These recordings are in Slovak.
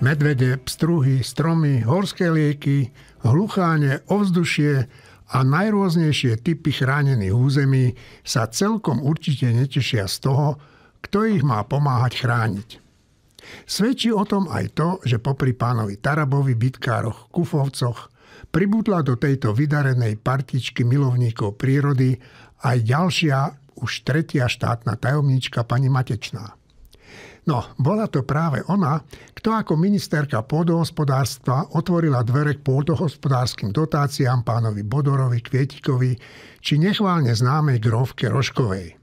medvede, pstruhy, stromy, horské lieky, hlucháne, ovzdušie a najrôznejšie typy chránených území sa celkom určite netešia z toho, kto ich má pomáhať chrániť. Svedčí o tom aj to, že popri pánovi Tarabovi, Bitkároch, Kufovcoch pribudla do tejto vydarenej partičky milovníkov prírody aj ďalšia, už tretia štátna tajomnička pani Matečná. No, bola to práve ona, kto ako ministerka pôdohospodárstva otvorila dvere k pôdohospodárskym dotáciám pánovi Bodorovi, Kvietikovi či nechválne známej grovke Roškovej.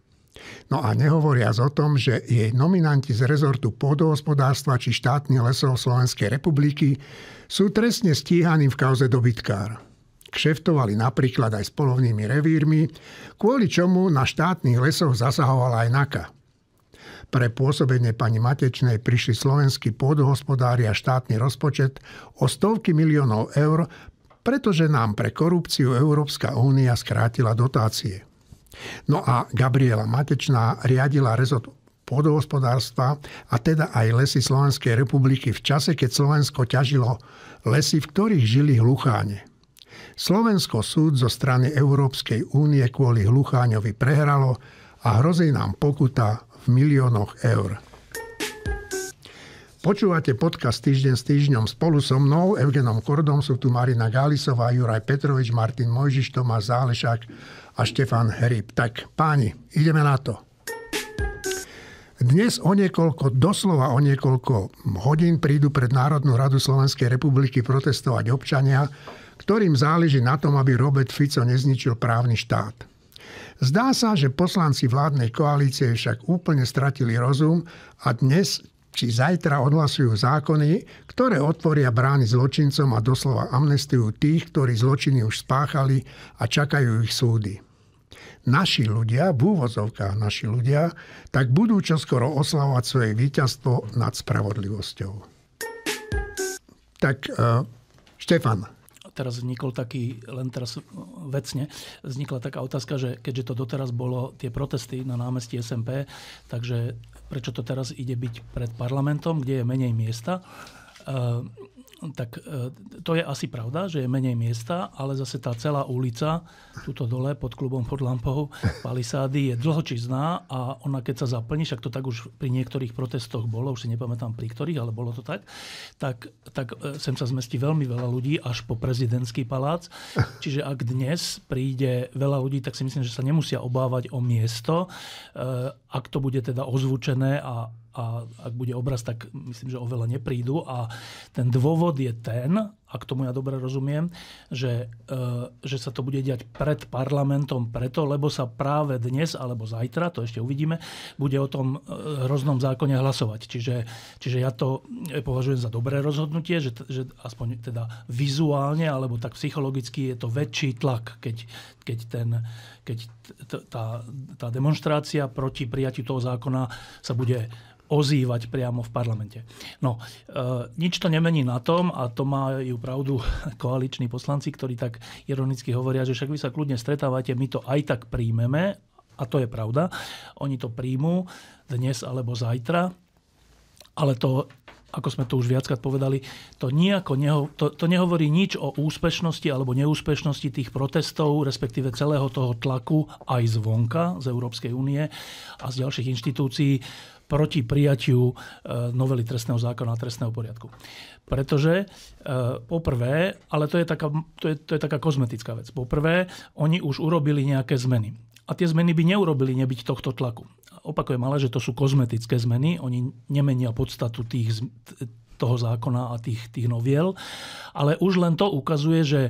No a nehovoriac o tom, že jej nominanti z rezortu pôdohospodárstva či štátny lesov Slovenskej republiky sú trestne stíhaní v kauze dobytkár. Kšeftovali napríklad aj s polovnými revírmi, kvôli čomu na štátnych lesoch zasahovala aj NAKA – pre pôsobenie pani Matečnej prišli slovenskí pôdohospodári a štátny rozpočet o stovky miliónov eur, pretože nám pre korupciu Európska únia skrátila dotácie. No a Gabriela Matečná riadila rezort pôdohospodárstva a teda aj lesy Slovenskej republiky v čase, keď Slovensko ťažilo lesy, v ktorých žili hlucháne. Slovensko súd zo strany Európskej únie kvôli hlucháňovi prehralo a hrozí nám pokuta v miliónoch eur. Počúvate podcast Týždeň s týždňom spolu so mnou, Evgenom Kordom, sú tu Marina Gálisová, Juraj Petrovič, Martin Mojžiš, Tomáš Zálešák a Štefan Hryb. Tak páni, ideme na to. Dnes o niekoľko, doslova o niekoľko hodín prídu pred Národnú radu Slovenskej republiky protestovať občania, ktorým záleží na tom, aby Robert Fico nezničil právny štát. Zdá sa, že poslanci vládnej koalície však úplne stratili rozum a dnes či zajtra odhlasujú zákony, ktoré otvoria brány zločincom a doslova amnestiu tých, ktorí zločiny už spáchali a čakajú ich súdy. Naši ľudia, v úvozovkách naši ľudia, tak budú čoskoro oslavovať svoje víťazstvo nad spravodlivosťou. Tak, uh, Štefan, teraz vznikol taký, len teraz eh, vecne, vznikla taká otázka, že keďže to doteraz bolo tie protesty na námestí SMP, takže prečo to teraz ide byť pred parlamentom, kde je menej miesta, eh, tak e, to je asi pravda, že je menej miesta, ale zase tá celá ulica, tuto dole pod klubom pod lampou Palisády je dlhočizná a ona keď sa zaplní, však to tak už pri niektorých protestoch bolo, už si nepamätám pri ktorých, ale bolo to tak, tak, tak e, sem sa zmestí veľmi veľa ľudí až po prezidentský palác. Čiže ak dnes príde veľa ľudí, tak si myslím, že sa nemusia obávať o miesto. E, ak to bude teda ozvučené a a ak bude obraz, tak myslím, že oveľa neprídu. A ten dôvod je ten, a k tomu ja dobre rozumiem, že, e, že sa to bude diať pred parlamentom preto, lebo sa práve dnes alebo zajtra, to ešte uvidíme, bude o tom e, hroznom zákone hlasovať. Čiže, čiže ja to považujem za dobré rozhodnutie, že, že aspoň teda vizuálne alebo tak psychologicky je to väčší tlak, keď, keď, ten, keď tá, tá demonstrácia proti prijatiu toho zákona sa bude ozývať priamo v parlamente. No, e, nič to nemení na tom, a to majú pravdu koaliční poslanci, ktorí tak ironicky hovoria, že však vy sa kľudne stretávate, my to aj tak príjmeme, a to je pravda. Oni to príjmú dnes alebo zajtra, ale to ako sme to už viackrát povedali, to, nejako neho, to, to nehovorí nič o úspešnosti alebo neúspešnosti tých protestov, respektíve celého toho tlaku aj zvonka, z Európskej únie a z ďalších inštitúcií proti prijatiu e, novely trestného zákona a trestného poriadku. Pretože e, poprvé, ale to je taká, to je, to je taká kozmetická vec, poprvé oni už urobili nejaké zmeny. A tie zmeny by neurobili nebyť tohto tlaku. Opakujem ale, že to sú kozmetické zmeny, oni nemenia podstatu tých, toho zákona a tých, tých noviel, ale už len to ukazuje, že,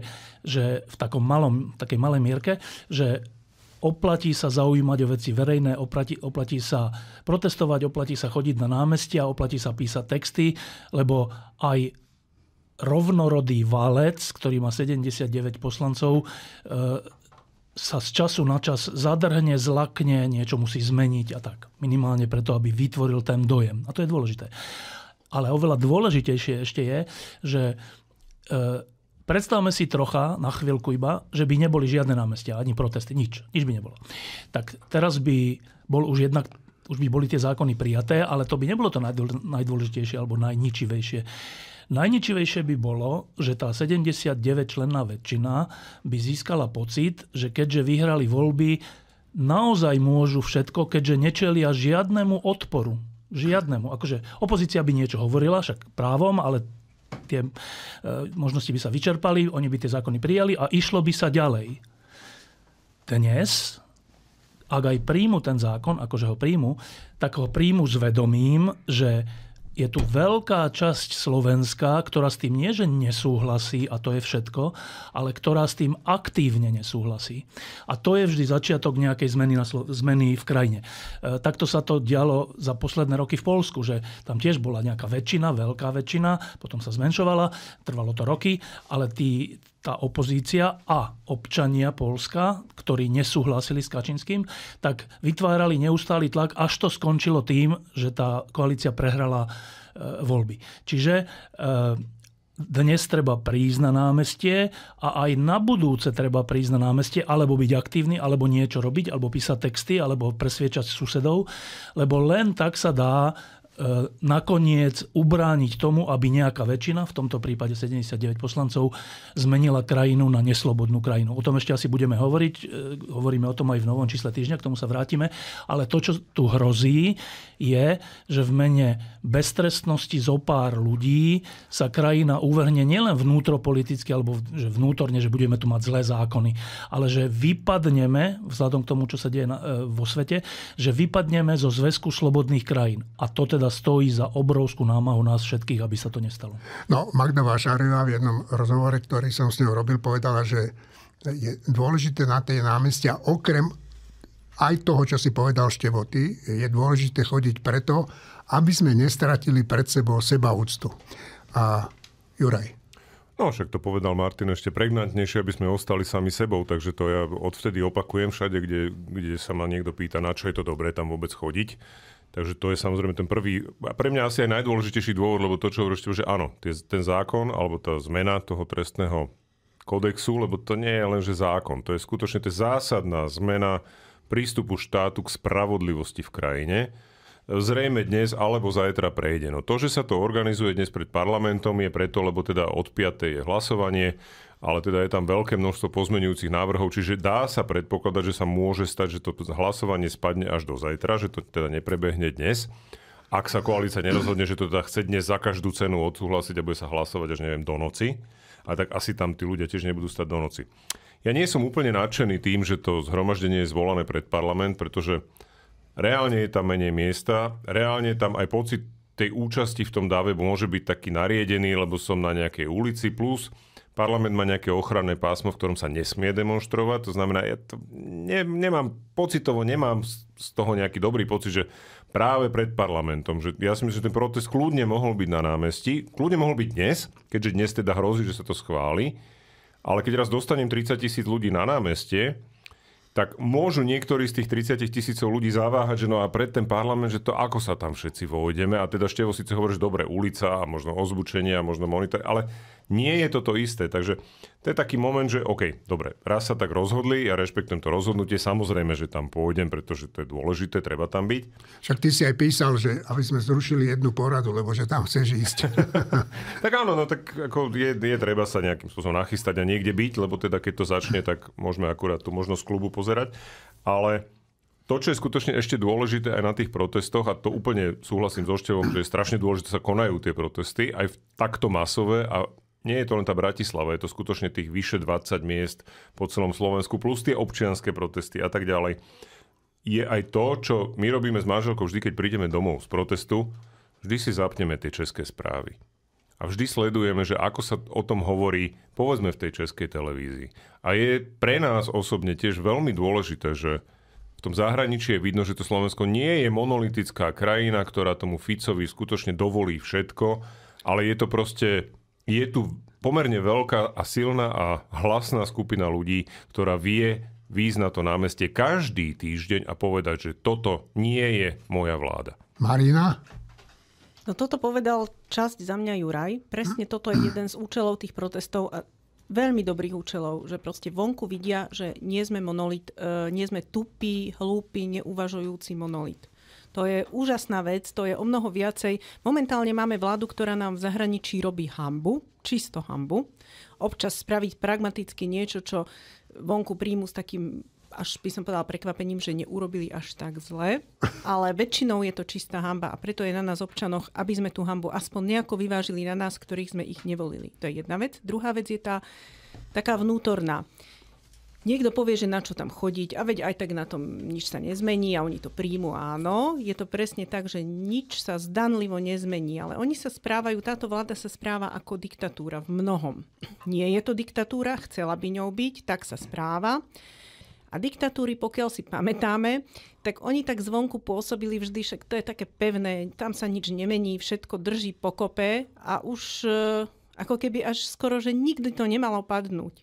že v takom malom, takej malej mierke, že oplatí sa zaujímať o veci verejné, oplatí, oplatí sa protestovať, oplatí sa chodiť na námestia, oplatí sa písať texty, lebo aj rovnorodý valec, ktorý má 79 poslancov, e, sa z času na čas zadrhne, zlakne, niečo musí zmeniť a tak. Minimálne preto, aby vytvoril ten dojem. A to je dôležité. Ale oveľa dôležitejšie ešte je, že e, Predstavme si trocha, na chvíľku iba, že by neboli žiadne námestia, ani protesty, nič. Nič by nebolo. Tak teraz by bol už jednak už by boli tie zákony prijaté, ale to by nebolo to najdôležitejšie alebo najničivejšie. Najničivejšie by bolo, že tá 79 členná väčšina by získala pocit, že keďže vyhrali voľby, naozaj môžu všetko, keďže nečelia žiadnemu odporu. Žiadnemu. Akože opozícia by niečo hovorila, však právom, ale tie e, možnosti by sa vyčerpali, oni by tie zákony prijali a išlo by sa ďalej. Dnes, ak aj príjmu ten zákon, akože ho príjmu, tak ho príjmu s vedomím, že je tu veľká časť Slovenska, ktorá s tým nie, že nesúhlasí, a to je všetko, ale ktorá s tým aktívne nesúhlasí. A to je vždy začiatok nejakej zmeny, na Slo- zmeny v krajine. E, takto sa to dialo za posledné roky v Polsku, že tam tiež bola nejaká väčšina, veľká väčšina, potom sa zmenšovala, trvalo to roky, ale tí, tá opozícia a občania Polska, ktorí nesúhlasili s Kačinským, tak vytvárali neustály tlak, až to skončilo tým, že tá koalícia prehrala e, voľby. Čiže e, dnes treba prísť na námestie a aj na budúce treba prísť na námestie, alebo byť aktívny, alebo niečo robiť, alebo písať texty, alebo presviečať susedov, lebo len tak sa dá E, nakoniec ubrániť tomu, aby nejaká väčšina, v tomto prípade 79 poslancov, zmenila krajinu na neslobodnú krajinu. O tom ešte asi budeme hovoriť, e, hovoríme o tom aj v novom čísle týždňa, k tomu sa vrátime, ale to, čo tu hrozí, je, že v mene beztrestnosti zo pár ľudí sa krajina uvrhne nielen vnútropoliticky, alebo že vnútorne, že budeme tu mať zlé zákony, ale že vypadneme, vzhľadom k tomu, čo sa deje e, vo svete, že vypadneme zo zväzku slobodných krajín. A to teda stojí za obrovskú námahu nás všetkých, aby sa to nestalo. No, Magda Vášarina v jednom rozhovore, ktorý som s ňou robil, povedala, že je dôležité na tej námestia okrem aj toho, čo si povedal Števoty, je dôležité chodiť preto, aby sme nestratili pred sebou úctu. A Juraj. No však to povedal Martin ešte pregnantnejšie, aby sme ostali sami sebou, takže to ja odvtedy opakujem všade, kde, kde sa ma niekto pýta, na čo je to dobré tam vôbec chodiť. Takže to je samozrejme ten prvý, a pre mňa asi aj najdôležitejší dôvod, lebo to, čo hovoríte, že áno, ten zákon alebo tá zmena toho trestného kodexu, lebo to nie je len, že zákon, to je skutočne to je zásadná zmena prístupu štátu k spravodlivosti v krajine, zrejme dnes alebo zajtra prejde. No to, že sa to organizuje dnes pred parlamentom je preto, lebo teda od 5. je hlasovanie, ale teda je tam veľké množstvo pozmenujúcich návrhov, čiže dá sa predpokladať, že sa môže stať, že to hlasovanie spadne až do zajtra, že to teda neprebehne dnes. Ak sa koalícia nerozhodne, že to teda chce dnes za každú cenu odsúhlasiť a bude sa hlasovať až neviem do noci, a tak asi tam tí ľudia tiež nebudú stať do noci. Ja nie som úplne nadšený tým, že to zhromaždenie je zvolané pred parlament, pretože reálne je tam menej miesta, reálne tam aj pocit tej účasti v tom dáve môže byť taký nariedený, lebo som na nejakej ulici, plus parlament má nejaké ochranné pásmo, v ktorom sa nesmie demonstrovať, to znamená, ja to ne, nemám, pocitovo nemám z toho nejaký dobrý pocit, že práve pred parlamentom, že ja si myslím, že ten protest kľudne mohol byť na námestí, kľudne mohol byť dnes, keďže dnes teda hrozí, že sa to schváli, ale keď raz dostanem 30 tisíc ľudí na námestie, tak môžu niektorí z tých 30 tisícov ľudí zaváhať, že no a pred ten parlament, že to ako sa tam všetci vojdeme. A teda Števo síce hovoríš, dobre, ulica a možno ozvučenie a možno monitor, ale nie je toto isté. Takže to je taký moment, že OK, dobre, raz sa tak rozhodli, ja rešpektujem to rozhodnutie, samozrejme, že tam pôjdem, pretože to je dôležité, treba tam byť. Však ty si aj písal, že aby sme zrušili jednu poradu, lebo že tam chceš ísť. tak áno, no tak ako je, je, treba sa nejakým spôsobom nachystať a niekde byť, lebo teda keď to začne, tak môžeme akurát tú možnosť klubu pozerať. Ale to, čo je skutočne ešte dôležité aj na tých protestoch, a to úplne súhlasím so Števom, že je strašne dôležité, sa konajú tie protesty, aj v takto masové a nie je to len tá Bratislava, je to skutočne tých vyše 20 miest po celom Slovensku, plus tie občianské protesty a tak ďalej. Je aj to, čo my robíme s manželkou vždy, keď prídeme domov z protestu, vždy si zapneme tie české správy a vždy sledujeme, že ako sa o tom hovorí, povedzme v tej českej televízii. A je pre nás osobne tiež veľmi dôležité, že v tom zahraničí je vidno, že to Slovensko nie je monolitická krajina, ktorá tomu Ficovi skutočne dovolí všetko, ale je to proste, je tu pomerne veľká a silná a hlasná skupina ľudí, ktorá vie výjsť na to námestie každý týždeň a povedať, že toto nie je moja vláda. Marina? No toto povedal časť za mňa Juraj. Presne hm? toto je jeden z účelov tých protestov a veľmi dobrých účelov, že proste vonku vidia, že nie sme monolit, e, nie sme tupí, hlúpi, neuvažujúci monolit. To je úžasná vec, to je o mnoho viacej. Momentálne máme vládu, ktorá nám v zahraničí robí hambu, čisto hambu. Občas spraviť pragmaticky niečo, čo vonku príjmu s takým až by som povedala prekvapením, že neurobili až tak zle, ale väčšinou je to čistá hamba a preto je na nás občanoch, aby sme tú hambu aspoň nejako vyvážili na nás, ktorých sme ich nevolili. To je jedna vec. Druhá vec je tá taká vnútorná. Niekto povie, že na čo tam chodiť a veď aj tak na tom nič sa nezmení a oni to príjmu, áno. Je to presne tak, že nič sa zdanlivo nezmení, ale oni sa správajú, táto vláda sa správa ako diktatúra v mnohom. Nie je to diktatúra, chcela by ňou byť, tak sa správa. A diktatúry, pokiaľ si pamätáme, tak oni tak zvonku pôsobili vždy, však to je také pevné, tam sa nič nemení, všetko drží pokope a už e, ako keby až skoro, že nikdy to nemalo padnúť.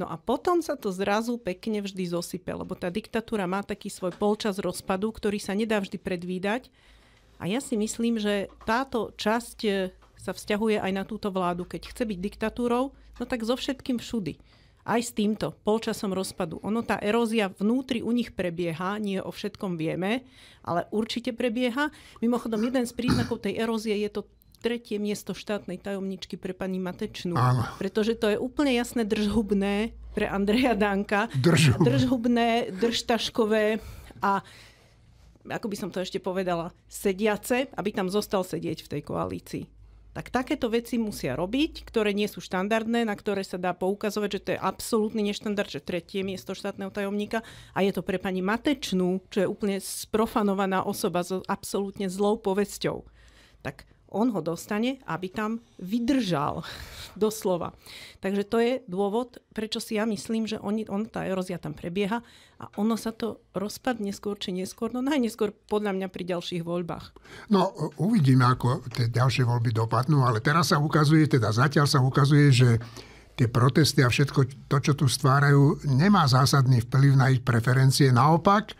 No a potom sa to zrazu pekne vždy zosype, lebo tá diktatúra má taký svoj polčas rozpadu, ktorý sa nedá vždy predvídať. A ja si myslím, že táto časť e, sa vzťahuje aj na túto vládu. Keď chce byť diktatúrou, no tak so všetkým všudy aj s týmto polčasom rozpadu. Ono tá erózia vnútri u nich prebieha, nie o všetkom vieme, ale určite prebieha. Mimochodom, jeden z príznakov tej erózie je to tretie miesto štátnej tajomničky pre pani Matečnú. Áno. Pretože to je úplne jasné držhubné pre Andreja Danka. Držhubné. Držhubné, držtaškové a ako by som to ešte povedala, sediace, aby tam zostal sedieť v tej koalícii tak takéto veci musia robiť, ktoré nie sú štandardné, na ktoré sa dá poukazovať, že to je absolútny neštandard, že tretie miesto štátneho tajomníka a je to pre pani Matečnú, čo je úplne sprofanovaná osoba s absolútne zlou povesťou. Tak on ho dostane, aby tam vydržal. Doslova. Takže to je dôvod, prečo si ja myslím, že on, on tá erózia tam prebieha a ono sa to rozpadne skôr či neskôr, no najneskôr podľa mňa pri ďalších voľbách. No uvidíme, ako tie ďalšie voľby dopadnú, ale teraz sa ukazuje, teda zatiaľ sa ukazuje, že tie protesty a všetko to, čo tu stvárajú, nemá zásadný vplyv na ich preferencie. Naopak,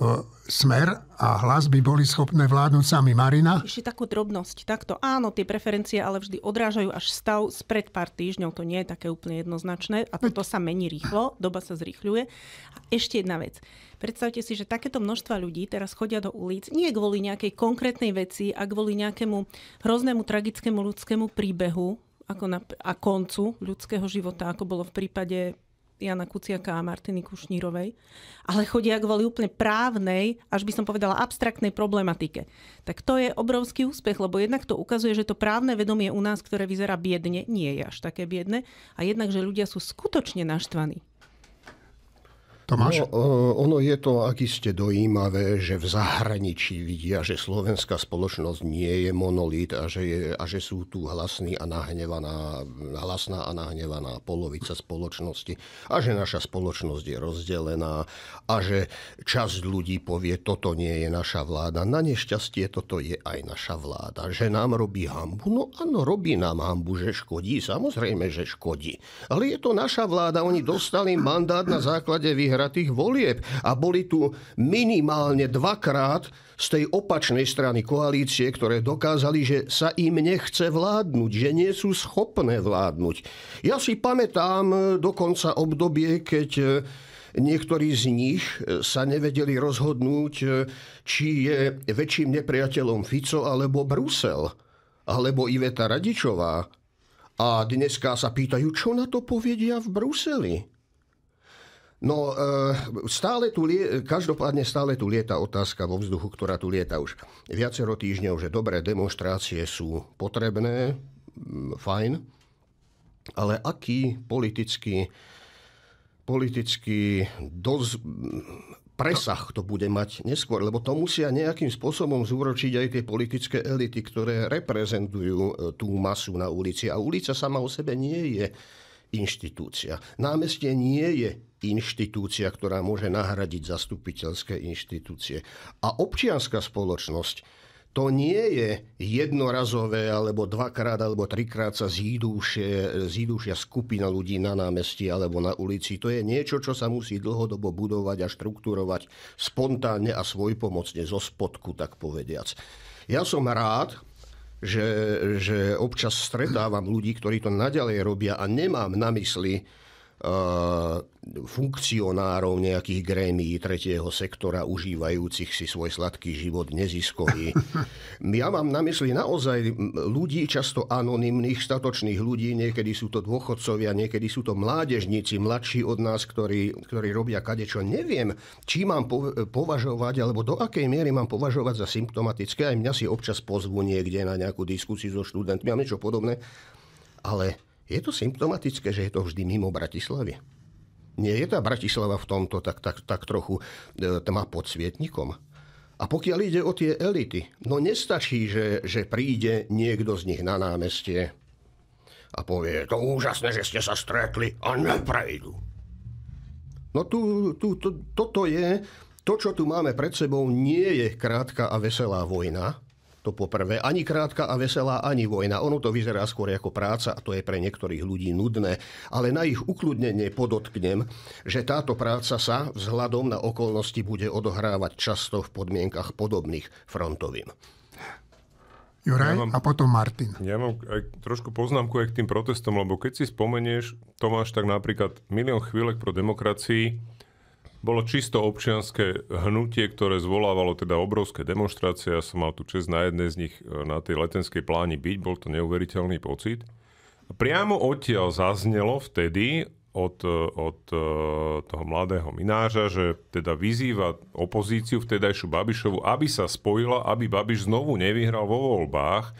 E, smer a hlas by boli schopné vládnuť sami Marina? Ešte takú drobnosť. Takto áno, tie preferencie ale vždy odrážajú až stav spred pár týždňov. To nie je také úplne jednoznačné a toto sa mení rýchlo, doba sa zrýchľuje. A ešte jedna vec. Predstavte si, že takéto množstva ľudí teraz chodia do ulic nie kvôli nejakej konkrétnej veci a kvôli nejakému hroznému, tragickému ľudskému príbehu ako na, a koncu ľudského života, ako bolo v prípade Jana Kuciaka a Martiny Kušnírovej, ale chodia kvôli úplne právnej, až by som povedala abstraktnej problematike. Tak to je obrovský úspech, lebo jednak to ukazuje, že to právne vedomie u nás, ktoré vyzerá biedne, nie je až také biedne a jednak, že ľudia sú skutočne naštvaní. Tomáš? No, e, ono je to akiste dojímavé, že v zahraničí vidia, že slovenská spoločnosť nie je monolit a že, je, a že sú tu hlasný a nahnevaná, hlasná a nahnevaná polovica spoločnosti a že naša spoločnosť je rozdelená a že časť ľudí povie, toto nie je naša vláda. Na nešťastie toto je aj naša vláda. Že nám robí hambu? No áno, robí nám hambu, že škodí. Samozrejme, že škodí. Ale je to naša vláda. Oni dostali mandát na základe vyhrania tých volieb. A boli tu minimálne dvakrát z tej opačnej strany koalície, ktoré dokázali, že sa im nechce vládnuť, že nie sú schopné vládnuť. Ja si pamätám e, dokonca obdobie, keď e, Niektorí z nich e, sa nevedeli rozhodnúť, či je väčším nepriateľom Fico alebo Brusel, alebo Iveta Radičová. A dneska sa pýtajú, čo na to povedia v Bruseli. No, eh, stále tu, každopádne stále tu lieta otázka vo vzduchu, ktorá tu lieta už viacero týždňov, že dobré demonstrácie sú potrebné, mm, fajn, ale aký politický, politický doz, presah to bude mať neskôr, lebo to musia nejakým spôsobom zúročiť aj tie politické elity, ktoré reprezentujú eh, tú masu na ulici. A ulica sama o sebe nie je inštitúcia. Námestie nie je inštitúcia, ktorá môže nahradiť zastupiteľské inštitúcie. A občianská spoločnosť, to nie je jednorazové, alebo dvakrát, alebo trikrát sa zídušia, zídušia skupina ľudí na námestí alebo na ulici. To je niečo, čo sa musí dlhodobo budovať a štruktúrovať spontánne a svojpomocne, zo spodku, tak povediac. Ja som rád, že, že občas stretávam ľudí, ktorí to naďalej robia a nemám na mysli, Eh, funkcionárov nejakých grémií tretieho sektora, užívajúcich si svoj sladký život neziskový. Ja mám na mysli naozaj ľudí, často anonimných, statočných ľudí, niekedy sú to dôchodcovia, niekedy sú to mládežníci, mladší od nás, ktorí, ktorí robia kadečo. Neviem, či mám považovať, alebo do akej miery mám považovať za symptomatické. Aj mňa si občas pozvu niekde na nejakú diskusiu so študentmi, a niečo podobné. Ale je to symptomatické, že je to vždy mimo Bratislavy. Nie je tá Bratislava v tomto tak, tak, tak trochu e, tma pod svietnikom. A pokiaľ ide o tie elity, no nestačí, že, že príde niekto z nich na námestie a povie, to úžasné, že ste sa stretli a neprejdu. No tu, tu, to, toto je, to, čo tu máme pred sebou, nie je krátka a veselá vojna, to poprvé, ani krátka a veselá, ani vojna. Ono to vyzerá skôr ako práca a to je pre niektorých ľudí nudné. Ale na ich ukludnenie podotknem, že táto práca sa vzhľadom na okolnosti bude odohrávať často v podmienkach podobných frontovým. Juraj ja mám, a potom Martin. Ja mám aj trošku poznámku aj k tým protestom, lebo keď si spomenieš, Tomáš, tak napríklad milión chvíľek pro demokracii bolo čisto občianské hnutie, ktoré zvolávalo teda obrovské demonstrácie. Ja som mal tu čest na jednej z nich e, na tej letenskej pláni byť. Bol to neuveriteľný pocit. Priamo odtiaľ zaznelo vtedy od, e, od e, toho mladého mináža, že teda vyzýva opozíciu vtedajšiu Babišovu, aby sa spojila, aby Babiš znovu nevyhral vo voľbách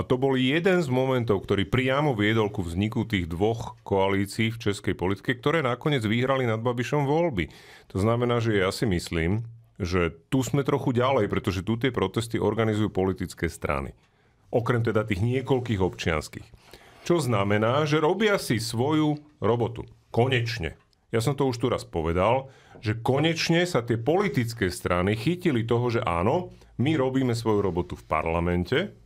a to bol jeden z momentov, ktorý priamo viedol ku vzniku tých dvoch koalícií v českej politike, ktoré nakoniec vyhrali nad Babišom voľby. To znamená, že ja si myslím, že tu sme trochu ďalej, pretože tu tie protesty organizujú politické strany. Okrem teda tých niekoľkých občianských. Čo znamená, že robia si svoju robotu. Konečne. Ja som to už tu raz povedal, že konečne sa tie politické strany chytili toho, že áno, my robíme svoju robotu v parlamente,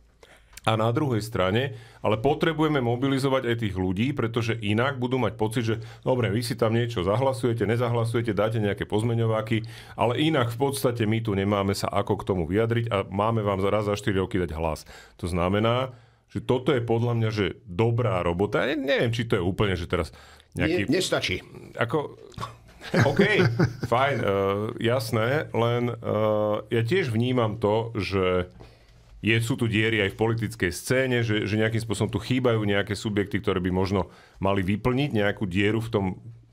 a na druhej strane, ale potrebujeme mobilizovať aj tých ľudí, pretože inak budú mať pocit, že dobre, vy si tam niečo zahlasujete, nezahlasujete, dáte nejaké pozmeňováky, ale inak v podstate my tu nemáme sa ako k tomu vyjadriť a máme vám za raz za 4 roky dať hlas. To znamená, že toto je podľa mňa, že dobrá robota. Ja neviem, či to je úplne, že teraz nejaký... Nie, nestačí. Ako... OK, fajn, uh, jasné, len uh, ja tiež vnímam to, že je, sú tu diery aj v politickej scéne, že, že nejakým spôsobom tu chýbajú nejaké subjekty, ktoré by možno mali vyplniť nejakú dieru v tom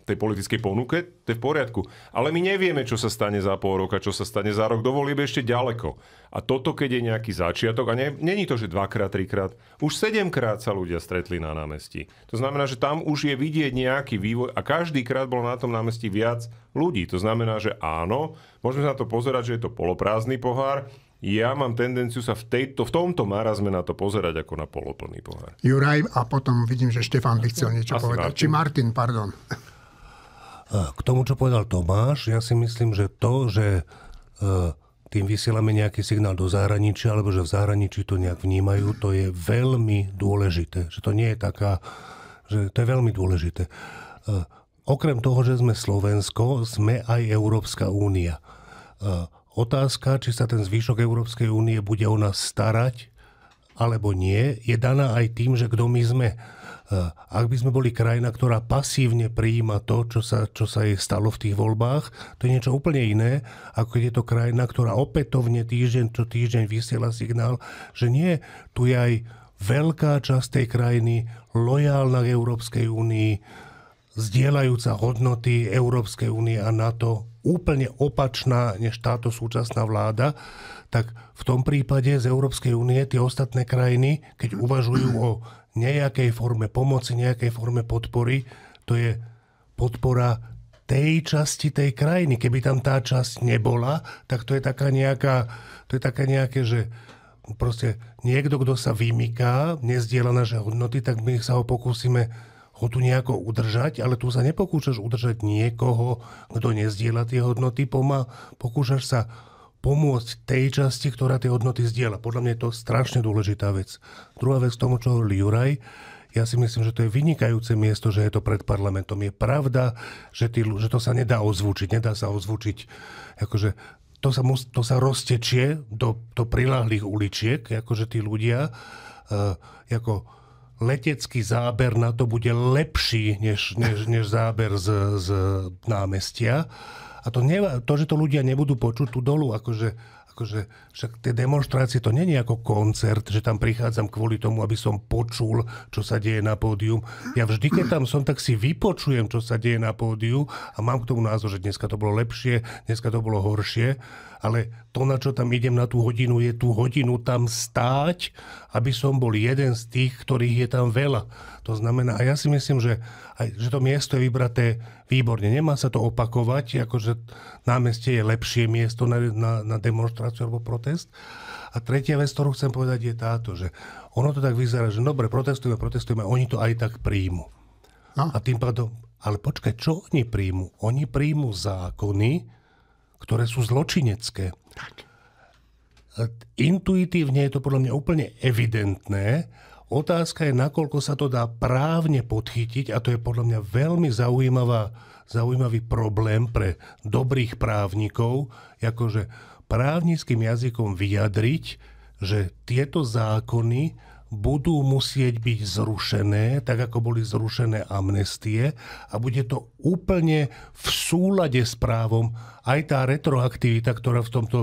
tej politickej ponuke, to je v poriadku. Ale my nevieme, čo sa stane za pol roka, čo sa stane za rok, dovolíme ešte ďaleko. A toto, keď je nejaký začiatok, a není to, že dvakrát, trikrát, už sedemkrát sa ľudia stretli na námestí. To znamená, že tam už je vidieť nejaký vývoj a každý krát bolo na tom námestí viac ľudí. To znamená, že áno, môžeme sa na to pozerať, že je to poloprázdny pohár, ja mám tendenciu sa v, tejto, v tomto marazme na to pozerať ako na poloplný pohár. Juraj, a potom vidím, že Štefan by chcel niečo Asi povedať. Martin. Či Martin, pardon. K tomu, čo povedal Tomáš, ja si myslím, že to, že e, tým vysielame nejaký signál do zahraničia, alebo že v zahraničí to nejak vnímajú, to je veľmi dôležité. Že to nie je taká, že to je veľmi dôležité. E, okrem toho, že sme Slovensko, sme aj Európska únia. E, Otázka, či sa ten zvyšok Európskej únie bude o nás starať, alebo nie, je daná aj tým, že kto my sme. E, ak by sme boli krajina, ktorá pasívne prijíma to, čo sa, čo sa jej stalo v tých voľbách, to je niečo úplne iné, ako keď je to krajina, ktorá opätovne týždeň čo týždeň vysiela signál, že nie, tu je aj veľká časť tej krajiny lojálna k Európskej únii, zdieľajúca hodnoty Európskej únie a NATO úplne opačná než táto súčasná vláda, tak v tom prípade z Európskej únie tie ostatné krajiny, keď uvažujú o nejakej forme pomoci, nejakej forme podpory, to je podpora tej časti tej krajiny. Keby tam tá časť nebola, tak to je taká nejaká, to je také nejaké, že proste niekto, kto sa vymyká, nezdiela naše hodnoty, tak my sa ho pokúsime ho tu nejako udržať, ale tu sa nepokúšaš udržať niekoho, kto nezdieľa tie hodnoty, pomá, pokúšaš sa pomôcť tej časti, ktorá tie hodnoty zdieľa. Podľa mňa je to strašne dôležitá vec. Druhá vec k tomu, čo hovoril Juraj, ja si myslím, že to je vynikajúce miesto, že je to pred parlamentom. Je pravda, že, tí, že to sa nedá ozvučiť, nedá sa ozvučiť. Akože to sa, mus, to sa roztečie do, do prilahlých uličiek, akože tí ľudia, uh, ako letecký záber na to bude lepší než, než, než záber z, z námestia. A to, ne, to, že to ľudia nebudú počuť tu dolu, akože, akože však tie demonstrácie, to není ako koncert, že tam prichádzam kvôli tomu, aby som počul, čo sa deje na pódium. Ja vždy, keď tam som, tak si vypočujem, čo sa deje na pódiu a mám k tomu názor, že dneska to bolo lepšie, dneska to bolo horšie ale to, na čo tam idem na tú hodinu, je tú hodinu tam stáť, aby som bol jeden z tých, ktorých je tam veľa. To znamená, a ja si myslím, že, aj, že to miesto je vybraté výborne. Nemá sa to opakovať, akože námestie je lepšie miesto na, na, na demonstráciu alebo protest. A tretia vec, ktorú chcem povedať, je táto, že ono to tak vyzerá, že dobre, protestujeme, protestujeme, oni to aj tak príjmu. No. A tým pádom, ale počkaj, čo oni príjmu? Oni príjmu zákony, ktoré sú zločinecké. Tak. Intuitívne je to podľa mňa úplne evidentné. Otázka je, nakoľko sa to dá právne podchytiť a to je podľa mňa veľmi zaujímavá, zaujímavý problém pre dobrých právnikov, akože právnickým jazykom vyjadriť, že tieto zákony budú musieť byť zrušené, tak ako boli zrušené amnestie a bude to úplne v súlade s právom. Aj tá retroaktivita, ktorá v tomto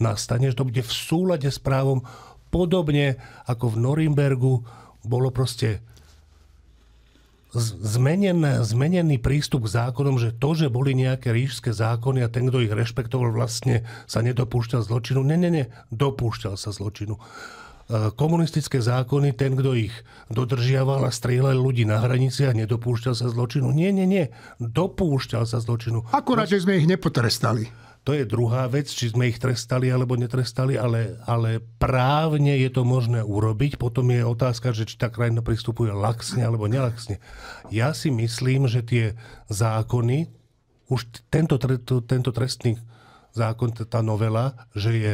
nastane, že to bude v súlade s právom podobne ako v Norimbergu bolo proste zmenené, zmenený prístup k zákonom, že to, že boli nejaké ríšske zákony a ten, kto ich rešpektoval, vlastne sa nedopúšťal zločinu. Ne, ne, ne, dopúšťal sa zločinu komunistické zákony, ten, kto ich dodržiaval a strieľal ľudí na hraniciach, nedopúšťal sa zločinu. Nie, nie, nie. Dopúšťal sa zločinu. Akurát, že sme ich nepotrestali. To je druhá vec, či sme ich trestali alebo netrestali, ale, ale právne je to možné urobiť. Potom je otázka, že či tá krajina pristupuje laxne alebo nelaxne. Ja si myslím, že tie zákony, už tento, tento trestný zákon, tá novela, že je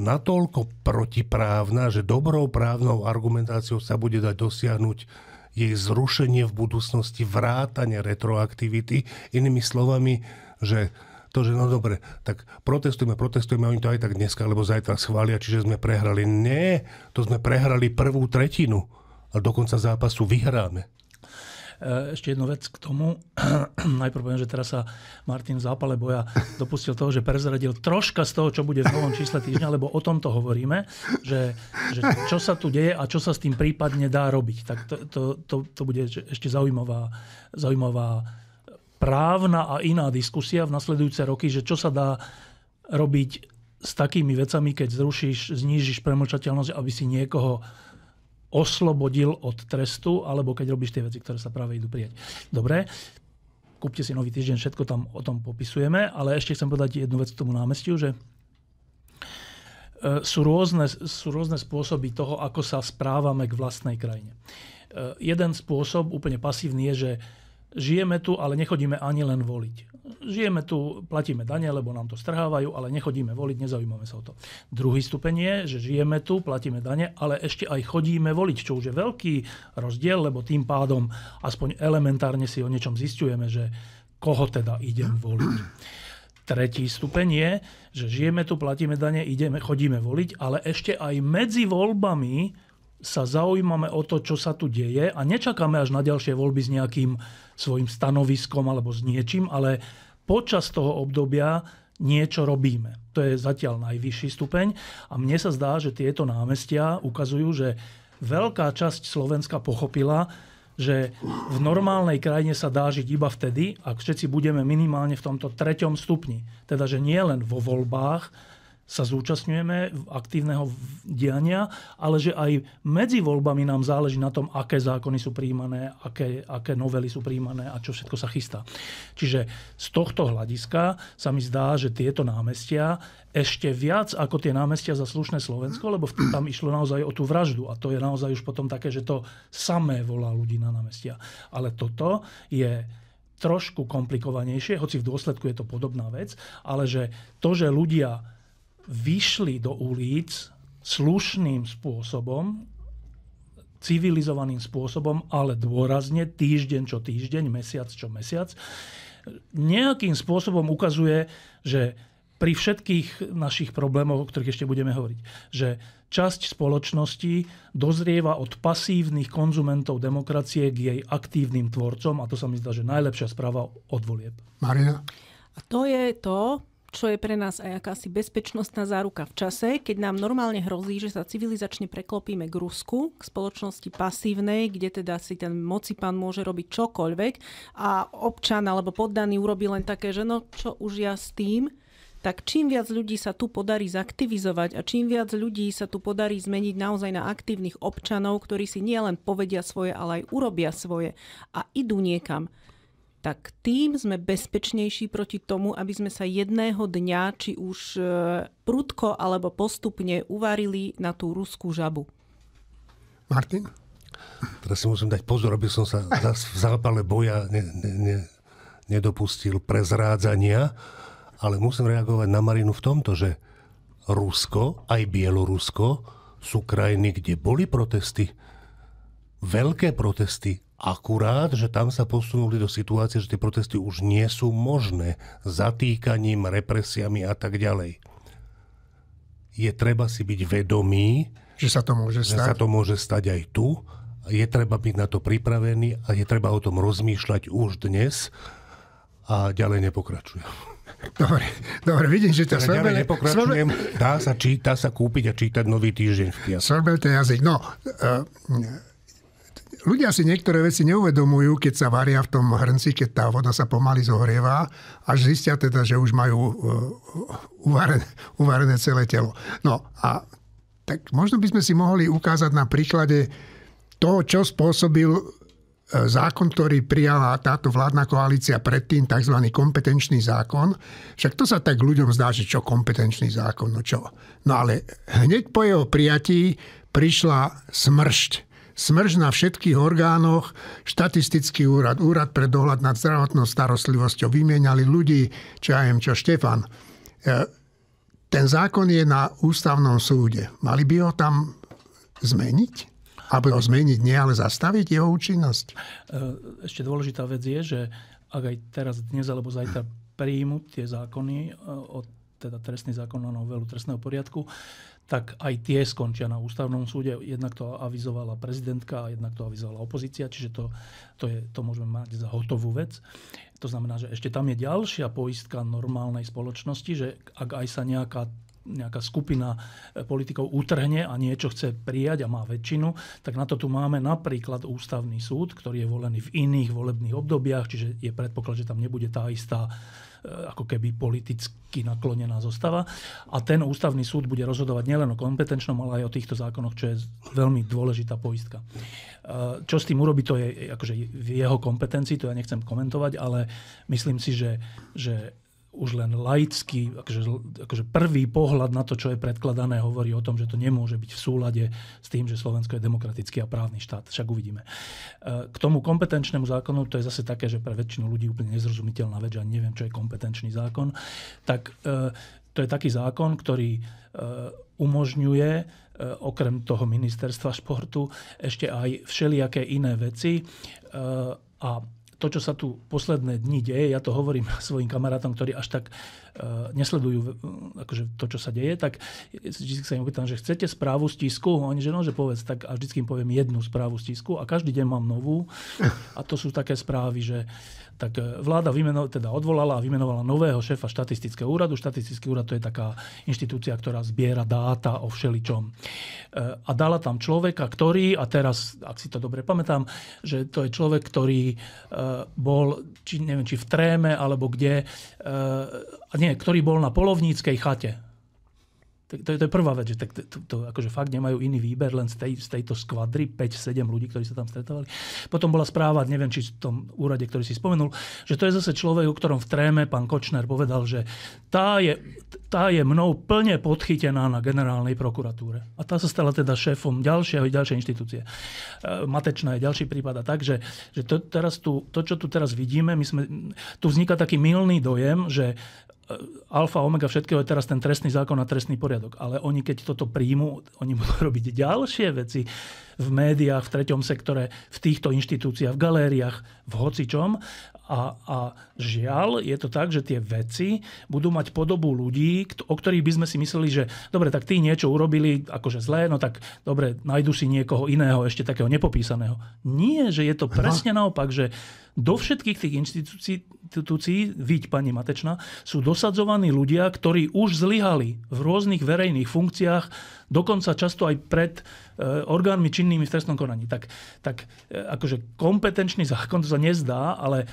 natoľko protiprávna, že dobrou právnou argumentáciou sa bude dať dosiahnuť jej zrušenie v budúcnosti, vrátanie retroaktivity. Inými slovami, že to, že no dobre, tak protestujeme, protestujeme, oni to aj tak dneska, alebo zajtra schvália, čiže sme prehrali. Nie, to sme prehrali prvú tretinu, ale dokonca zápasu vyhráme. Eh, ešte jednu vec k tomu. Najprv poviem, že teraz sa Martin v zápale boja dopustil toho, že prezradil troška z toho, čo bude v novom čísle týždňa, lebo o tomto hovoríme, že, že čo sa tu deje a čo sa s tým prípadne dá robiť. Tak to, to, to, to bude ešte zaujímavá, zaujímavá právna a iná diskusia v nasledujúce roky, že čo sa dá robiť s takými vecami, keď zrušíš, znížiš premlčateľnosť, aby si niekoho oslobodil od trestu, alebo keď robíš tie veci, ktoré sa práve idú prijať. Dobre, kúpte si nový týždeň, všetko tam o tom popisujeme, ale ešte chcem povedať jednu vec k tomu námestiu, že e, sú rôzne, sú rôzne spôsoby toho, ako sa správame k vlastnej krajine. E, jeden spôsob, úplne pasívny, je, že žijeme tu, ale nechodíme ani len voliť. Žijeme tu, platíme dane, lebo nám to strhávajú, ale nechodíme voliť, nezaujímame sa o to. Druhý stupeň je, že žijeme tu, platíme dane, ale ešte aj chodíme voliť, čo už je veľký rozdiel, lebo tým pádom aspoň elementárne si o niečom zistujeme, že koho teda idem voliť. Tretí stupeň je, že žijeme tu, platíme dane, ideme, chodíme voliť, ale ešte aj medzi voľbami sa zaujímame o to, čo sa tu deje a nečakáme až na ďalšie voľby s nejakým svojim stanoviskom alebo s niečím, ale počas toho obdobia niečo robíme. To je zatiaľ najvyšší stupeň a mne sa zdá, že tieto námestia ukazujú, že veľká časť Slovenska pochopila, že v normálnej krajine sa dá žiť iba vtedy, ak všetci budeme minimálne v tomto treťom stupni. Teda, že nie len vo voľbách, sa zúčastňujeme aktívneho diania, ale že aj medzi voľbami nám záleží na tom, aké zákony sú príjmané, aké, aké novely sú príjmané a čo všetko sa chystá. Čiže z tohto hľadiska sa mi zdá, že tieto námestia ešte viac ako tie námestia za slušné Slovensko, lebo tam išlo naozaj o tú vraždu a to je naozaj už potom také, že to samé volá ľudí na námestia. Ale toto je trošku komplikovanejšie, hoci v dôsledku je to podobná vec, ale že to, že ľudia vyšli do ulic slušným spôsobom, civilizovaným spôsobom, ale dôrazne týždeň čo týždeň, mesiac čo mesiac, nejakým spôsobom ukazuje, že pri všetkých našich problémoch, o ktorých ešte budeme hovoriť, že časť spoločnosti dozrieva od pasívnych konzumentov demokracie k jej aktívnym tvorcom a to sa mi zdá, že najlepšia správa od volieb. Marina? A to je to, čo je pre nás aj akási bezpečnostná záruka v čase, keď nám normálne hrozí, že sa civilizačne preklopíme k Rusku, k spoločnosti pasívnej, kde teda si ten mocipán môže robiť čokoľvek a občan alebo poddaný urobí len také, že no čo už ja s tým, tak čím viac ľudí sa tu podarí zaktivizovať a čím viac ľudí sa tu podarí zmeniť naozaj na aktívnych občanov, ktorí si nielen povedia svoje, ale aj urobia svoje a idú niekam tak tým sme bezpečnejší proti tomu, aby sme sa jedného dňa, či už e, prudko alebo postupne uvarili na tú ruskú žabu. Martin? Teraz si musím dať pozor, aby som sa v zápale boja ne, ne, ne, nedopustil prezrádzania, ale musím reagovať na Marinu v tomto, že Rusko, aj Bielorusko sú krajiny, kde boli protesty, veľké protesty, Akurát, že tam sa posunuli do situácie, že tie protesty už nie sú možné zatýkaním, represiami a tak ďalej. Je treba si byť vedomý, že sa to môže stať, sa to môže stať aj tu. Je treba byť na to pripravený a je treba o tom rozmýšľať už dnes a ďalej nepokračujem. Dobre, dobre, vidím, že to teda sorbel... nepokračujem, dá sa, číta sa kúpiť a čítať nový týždeň v piatok. to jazyk. No, uh, ľudia si niektoré veci neuvedomujú, keď sa varia v tom hrnci, keď tá voda sa pomaly zohrieva, až zistia teda, že už majú e, uvarené, uvarené celé telo. No a tak možno by sme si mohli ukázať na príklade toho, čo spôsobil e, zákon, ktorý prijala táto vládna koalícia predtým, tzv. kompetenčný zákon. Však to sa tak ľuďom zdá, že čo kompetenčný zákon, no čo. No ale hneď po jeho prijatí prišla smršť smrž na všetkých orgánoch, štatistický úrad, úrad pre dohľad nad zdravotnou starostlivosťou, vymieniali ľudí, čo ja čo Štefan. E, ten zákon je na ústavnom súde. Mali by ho tam zmeniť? Aby ho zmeniť nie, ale zastaviť jeho účinnosť? E, ešte dôležitá vec je, že ak aj teraz, dnes alebo zajtra príjmu tie zákony e, o teda trestný zákon na novelu trestného poriadku, tak aj tie skončia na ústavnom súde. Jednak to avizovala prezidentka a jednak to avizovala opozícia, čiže to, to, je, to môžeme mať za hotovú vec. To znamená, že ešte tam je ďalšia poistka normálnej spoločnosti, že ak aj sa nejaká nejaká skupina e, politikov utrhne a niečo chce prijať a má väčšinu, tak na to tu máme napríklad ústavný súd, ktorý je volený v iných volebných obdobiach, čiže je predpoklad, že tam nebude tá istá E, ako keby politicky naklonená zostava. A ten ústavný súd bude rozhodovať nielen o kompetenčnom, ale aj o týchto zákonoch, čo je veľmi dôležitá poistka. E, čo s tým urobi, to je e, akože v jeho kompetencii, to ja nechcem komentovať, ale myslím si, že, že už len laický, akože, akože prvý pohľad na to, čo je predkladané, hovorí o tom, že to nemôže byť v súlade s tým, že Slovensko je demokratický a právny štát. Však uvidíme. E, k tomu kompetenčnému zákonu, to je zase také, že pre väčšinu ľudí úplne nezrozumiteľná vec, a neviem, čo je kompetenčný zákon, tak e, to je taký zákon, ktorý e, umožňuje okrem toho ministerstva športu ešte aj všelijaké iné veci a to, čo sa tu posledné dni deje, ja to hovorím svojim kamarátom, ktorí až tak uh, nesledujú eh, akože to, čo sa deje, tak vždy sa im opýtam, že chcete správu z tisku? Oni, že no, že povedz, tak a vždy im poviem jednu správu z tisku a každý deň mám novú. A to sú také správy, že tak e, vláda vymeno, teda odvolala a vymenovala nového šéfa štatistického úradu. Štatistický úrad to je taká inštitúcia, ktorá zbiera dáta o všeličom. E, a dala tam človeka, ktorý, a teraz, ak si to dobre pamätám, že to je človek, ktorý e, bol, či neviem, či v tréme, alebo kde, a nie, ktorý bol na polovníckej chate to, to je prvá vec, že tak to, to, akože fakt nemajú iný výber, len z, tej, z tejto skvadry 5-7 ľudí, ktorí sa tam stretávali. Potom bola správa, neviem, či v tom úrade, ktorý si spomenul, že to je zase človek, o ktorom v tréme pán Kočner povedal, že tá je, tá je mnou plne podchytená na generálnej prokuratúre. A tá sa stala teda šéfom ďalšieho ďalšej inštitúcie. E, Matečná je ďalší prípad. A tak, že, že to, teraz tu, to, čo tu teraz vidíme, my sme, tu vzniká taký milný dojem, že alfa, omega všetkého je teraz ten trestný zákon a trestný poriadok. Ale oni, keď toto príjmu, oni budú robiť ďalšie veci v médiách, v treťom sektore, v týchto inštitúciách, v galériách, v hocičom. A, a žiaľ, je to tak, že tie veci budú mať podobu ľudí, o ktorých by sme si mysleli, že dobre, tak tí niečo urobili akože zlé, no tak dobre, nájdu si niekoho iného, ešte takého nepopísaného. Nie, že je to presne naopak, že do všetkých tých inštitúcií, inštitúcií pani Matečná, sú dosadzovaní ľudia, ktorí už zlyhali v rôznych verejných funkciách, dokonca často aj pred eh, orgánmi činnými v trestnom konaní. Tak, tak eh, akože kompetenčný zákon to sa nezdá, ale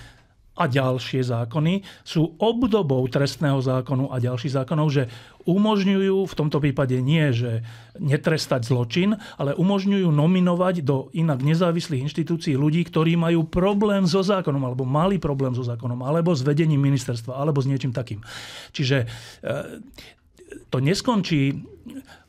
a ďalšie zákony sú obdobou trestného zákonu a ďalších zákonov, že umožňujú v tomto prípade nie, že netrestať zločin, ale umožňujú nominovať do inak nezávislých inštitúcií ľudí, ktorí majú problém so zákonom, alebo mali problém so zákonom, alebo s vedením ministerstva, alebo s niečím takým. Čiže e, to neskončí,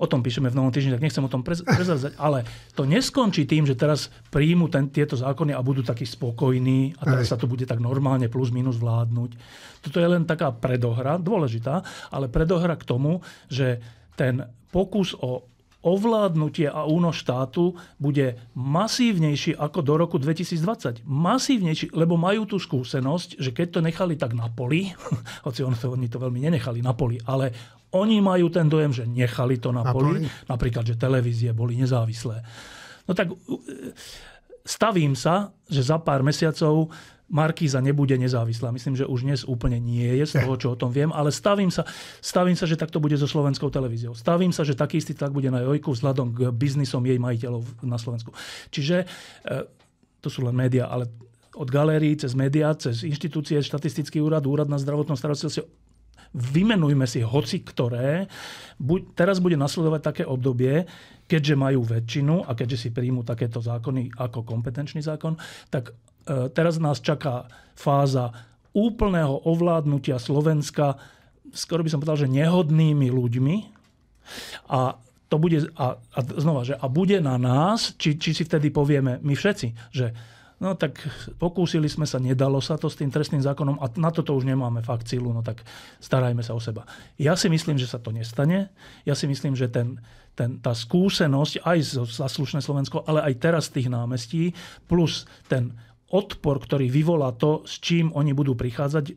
o tom píšeme v novom týždni, tak nechcem o tom prezrazať, ale to neskončí tým, že teraz príjmu ten, tieto zákony a budú takí spokojní a teraz Aj. sa to bude tak normálne plus minus vládnuť. Toto je len taká predohra, dôležitá, ale predohra k tomu, že ten pokus o ovládnutie a úno štátu bude masívnejší ako do roku 2020. Masívnejší, lebo majú tú skúsenosť, že keď to nechali tak na poli, hoci on to, oni to veľmi nenechali na poli, ale oni majú ten dojem, že nechali to na poli, napríklad, že televízie boli nezávislé. No tak e, stavím sa, že za pár mesiacov Markíza nebude nezávislá. Myslím, že už dnes úplne nie je z toho, čo o tom viem, ale stavím sa, stavím sa, že takto bude so slovenskou televíziou. Stavím sa, že taký istý tak bude na Jojku vzhľadom k biznisom jej majiteľov na Slovensku. Čiže e, to sú len médiá, ale od galérií, cez médiá, cez inštitúcie, štatistický úrad, úrad na zdravotnom starostlivosti, vymenujme si hoci ktoré. Buď, teraz bude nasledovať také obdobie, keďže majú väčšinu a keďže si príjmu takéto zákony ako kompetenčný zákon, tak e, teraz nás čaká fáza úplného ovládnutia Slovenska skoro by som povedal, že nehodnými ľuďmi. A to bude, a, a znova, že a bude na nás, či, či si vtedy povieme my všetci, že No tak pokúsili sme sa, nedalo sa to s tým trestným zákonom a na toto už nemáme fakt sílu, no tak starajme sa o seba. Ja si myslím, že sa to nestane. Ja si myslím, že ten, ten, tá skúsenosť aj zo zaslušné Slovensko, ale aj teraz tých námestí, plus ten odpor, ktorý vyvolá to, s čím oni budú prichádzať,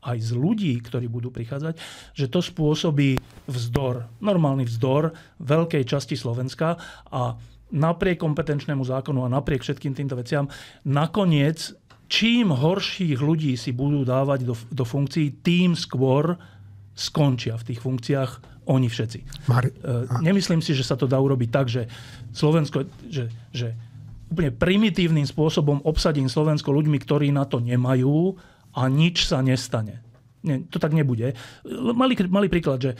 aj z ľudí, ktorí budú prichádzať, že to spôsobí vzdor, normálny vzdor veľkej časti Slovenska a napriek kompetenčnému zákonu a napriek všetkým týmto veciam, nakoniec čím horších ľudí si budú dávať do, do funkcií, tým skôr skončia v tých funkciách oni všetci. Mar- e, A... Nemyslím si, že sa to dá urobiť tak, že Slovensko, že, že úplne primitívnym spôsobom obsadím Slovensko ľuďmi, ktorí na to nemajú a nič sa nestane. Nie, to tak nebude. Malý, malý príklad, že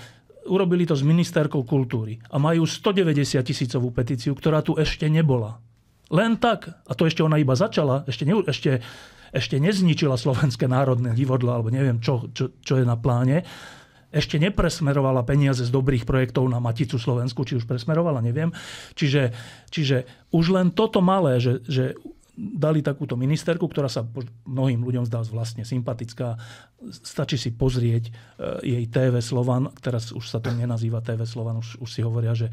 urobili to s ministerkou kultúry a majú 190 tisícovú petíciu, ktorá tu ešte nebola. Len tak, a to ešte ona iba začala, ešte, ne, ešte, ešte nezničila Slovenské národné divadlo, alebo neviem, čo, čo, čo je na pláne, ešte nepresmerovala peniaze z dobrých projektov na Maticu Slovensku, či už presmerovala, neviem. Čiže, čiže už len toto malé, že, že dali takúto ministerku, ktorá sa mnohým ľuďom zdá vlastne sympatická. Stačí si pozrieť e, jej TV Slovan, teraz už sa to nenazýva TV Slovan, už, už si hovoria, že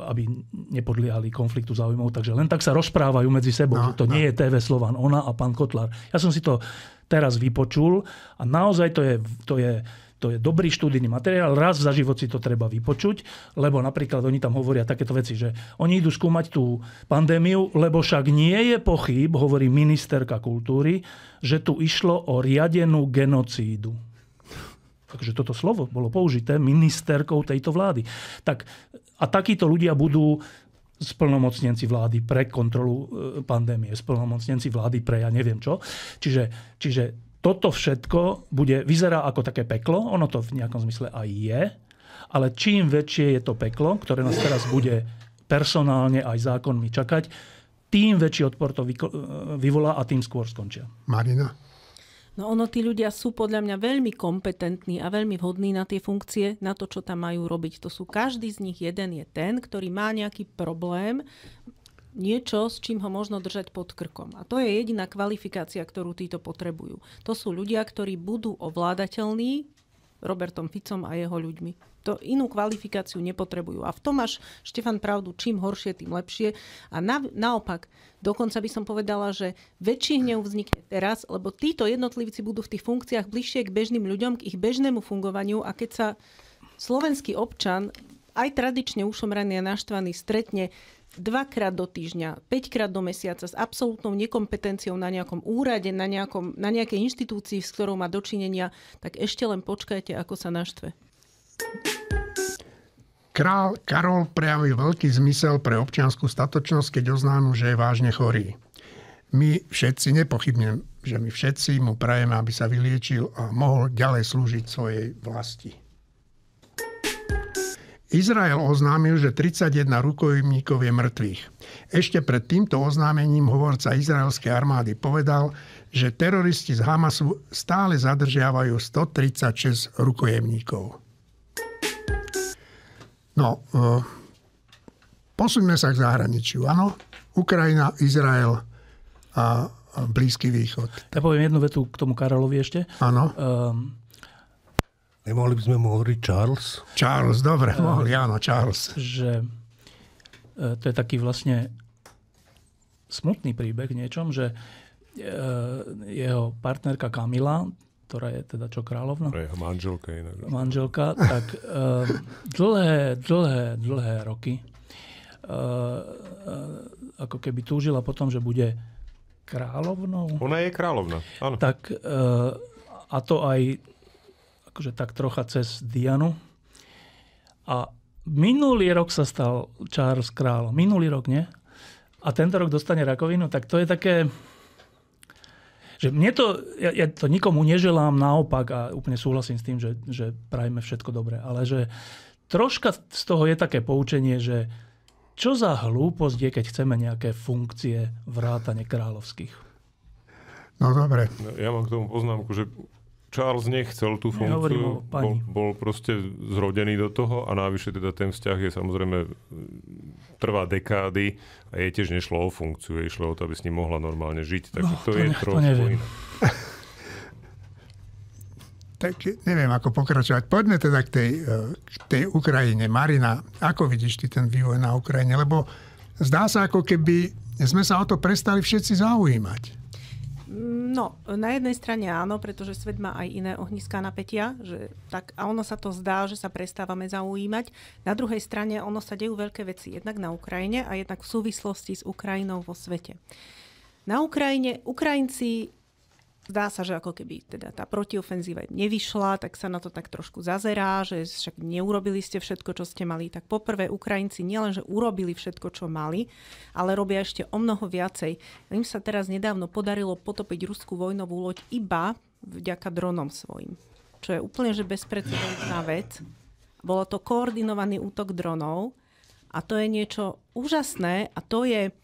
aby nepodliehali konfliktu záujmov, takže len tak sa rozprávajú medzi sebou, no, že to no. nie je TV Slovan, ona a pán Kotlar. Ja som si to teraz vypočul a naozaj to je, to je to je dobrý študijný materiál, raz za život si to treba vypočuť, lebo napríklad oni tam hovoria takéto veci, že oni idú skúmať tú pandémiu, lebo však nie je pochyb, hovorí ministerka kultúry, že tu išlo o riadenú genocídu. Takže toto slovo bolo použité ministerkou tejto vlády. Tak, a takíto ľudia budú splnomocnenci vlády pre kontrolu e, pandémie, splnomocnenci vlády pre ja neviem čo. Čiže, čiže toto všetko bude, vyzerá ako také peklo, ono to v nejakom zmysle aj je, ale čím väčšie je to peklo, ktoré nás teraz bude personálne aj zákonmi čakať, tým väčší odpor to vyvolá a tým skôr skončia. Marina? No ono, tí ľudia sú podľa mňa veľmi kompetentní a veľmi vhodní na tie funkcie, na to, čo tam majú robiť. To sú každý z nich, jeden je ten, ktorý má nejaký problém, niečo, s čím ho možno držať pod krkom. A to je jediná kvalifikácia, ktorú títo potrebujú. To sú ľudia, ktorí budú ovládateľní Robertom Ficom a jeho ľuďmi. To inú kvalifikáciu nepotrebujú. A v tom máš, Štefan, pravdu, čím horšie, tým lepšie. A na, naopak, dokonca by som povedala, že väčší hnev vznikne teraz, lebo títo jednotlivci budú v tých funkciách bližšie k bežným ľuďom, k ich bežnému fungovaniu a keď sa slovenský občan aj tradične ušomraný a naštvaný stretne dvakrát do týždňa, 5 krát do mesiaca s absolútnou nekompetenciou na nejakom úrade, na, nejakom, na nejakej inštitúcii, s ktorou má dočinenia, tak ešte len počkajte, ako sa naštve. Král Karol prejavil veľký zmysel pre občianskú statočnosť, keď oznámil, že je vážne chorý. My všetci, nepochybnem, že my všetci mu prajeme, aby sa vyliečil a mohol ďalej slúžiť svojej vlasti. Izrael oznámil, že 31 rukojemníkov je mŕtvych. Ešte pred týmto oznámením hovorca izraelskej armády povedal, že teroristi z Hamasu stále zadržiavajú 136 rukojemníkov. No, e, posuňme sa k zahraničiu. Áno, Ukrajina, Izrael a Blízky východ. Ja poviem jednu vetu k tomu Karolovi ešte. Áno. E, Nemohli by sme mu hovoriť Charles? Charles, dobre, uh, mohli, áno, Charles. Že e, to je taký vlastne smutný príbeh v niečom, že e, jeho partnerka Kamila, ktorá je teda čo kráľovna? Pre jeho manželka inak. Manželka, tak e, dlhé, dlhé, dlhé roky ako keby túžila potom, že bude kráľovnou. Ona je kráľovna, áno. Tak, a to aj akože tak trocha cez Dianu. A minulý rok sa stal Charles Král. Minulý rok, nie? A tento rok dostane rakovinu, tak to je také... Že mne to, ja, ja to nikomu neželám, naopak a úplne súhlasím s tým, že, že prajme všetko dobré, ale že troška z toho je také poučenie, že čo za hlúposť je, keď chceme nejaké funkcie vrátane kráľovských. No dobre. Ja mám k tomu poznámku, že Charles nechcel tú funkciu, bol, bol proste zrodený do toho a návyše teda ten vzťah je samozrejme e, trvá dekády a jej tiež nešlo o funkciu, jej išlo o to, aby s ním mohla normálne žiť. Takže no, to, to je ne, trošku iné. tak neviem, ako pokračovať. Poďme teda k tej, e, k tej Ukrajine. Marina, ako vidíš ty ten vývoj na Ukrajine? Lebo zdá sa, ako keby sme sa o to prestali všetci zaujímať. No, na jednej strane áno, pretože svet má aj iné ohniská napätia, že tak, a ono sa to zdá, že sa prestávame zaujímať. Na druhej strane ono sa dejú veľké veci jednak na Ukrajine a jednak v súvislosti s Ukrajinou vo svete. Na Ukrajine Ukrajinci Zdá sa, že ako keby teda tá protiofenzíva nevyšla, tak sa na to tak trošku zazerá, že však neurobili ste všetko, čo ste mali. Tak poprvé Ukrajinci nielenže urobili všetko, čo mali, ale robia ešte o mnoho viacej. Im sa teraz nedávno podarilo potopiť ruskú vojnovú loď iba vďaka dronom svojim. Čo je úplne že bezprecedentná vec. Bolo to koordinovaný útok dronov a to je niečo úžasné a to je,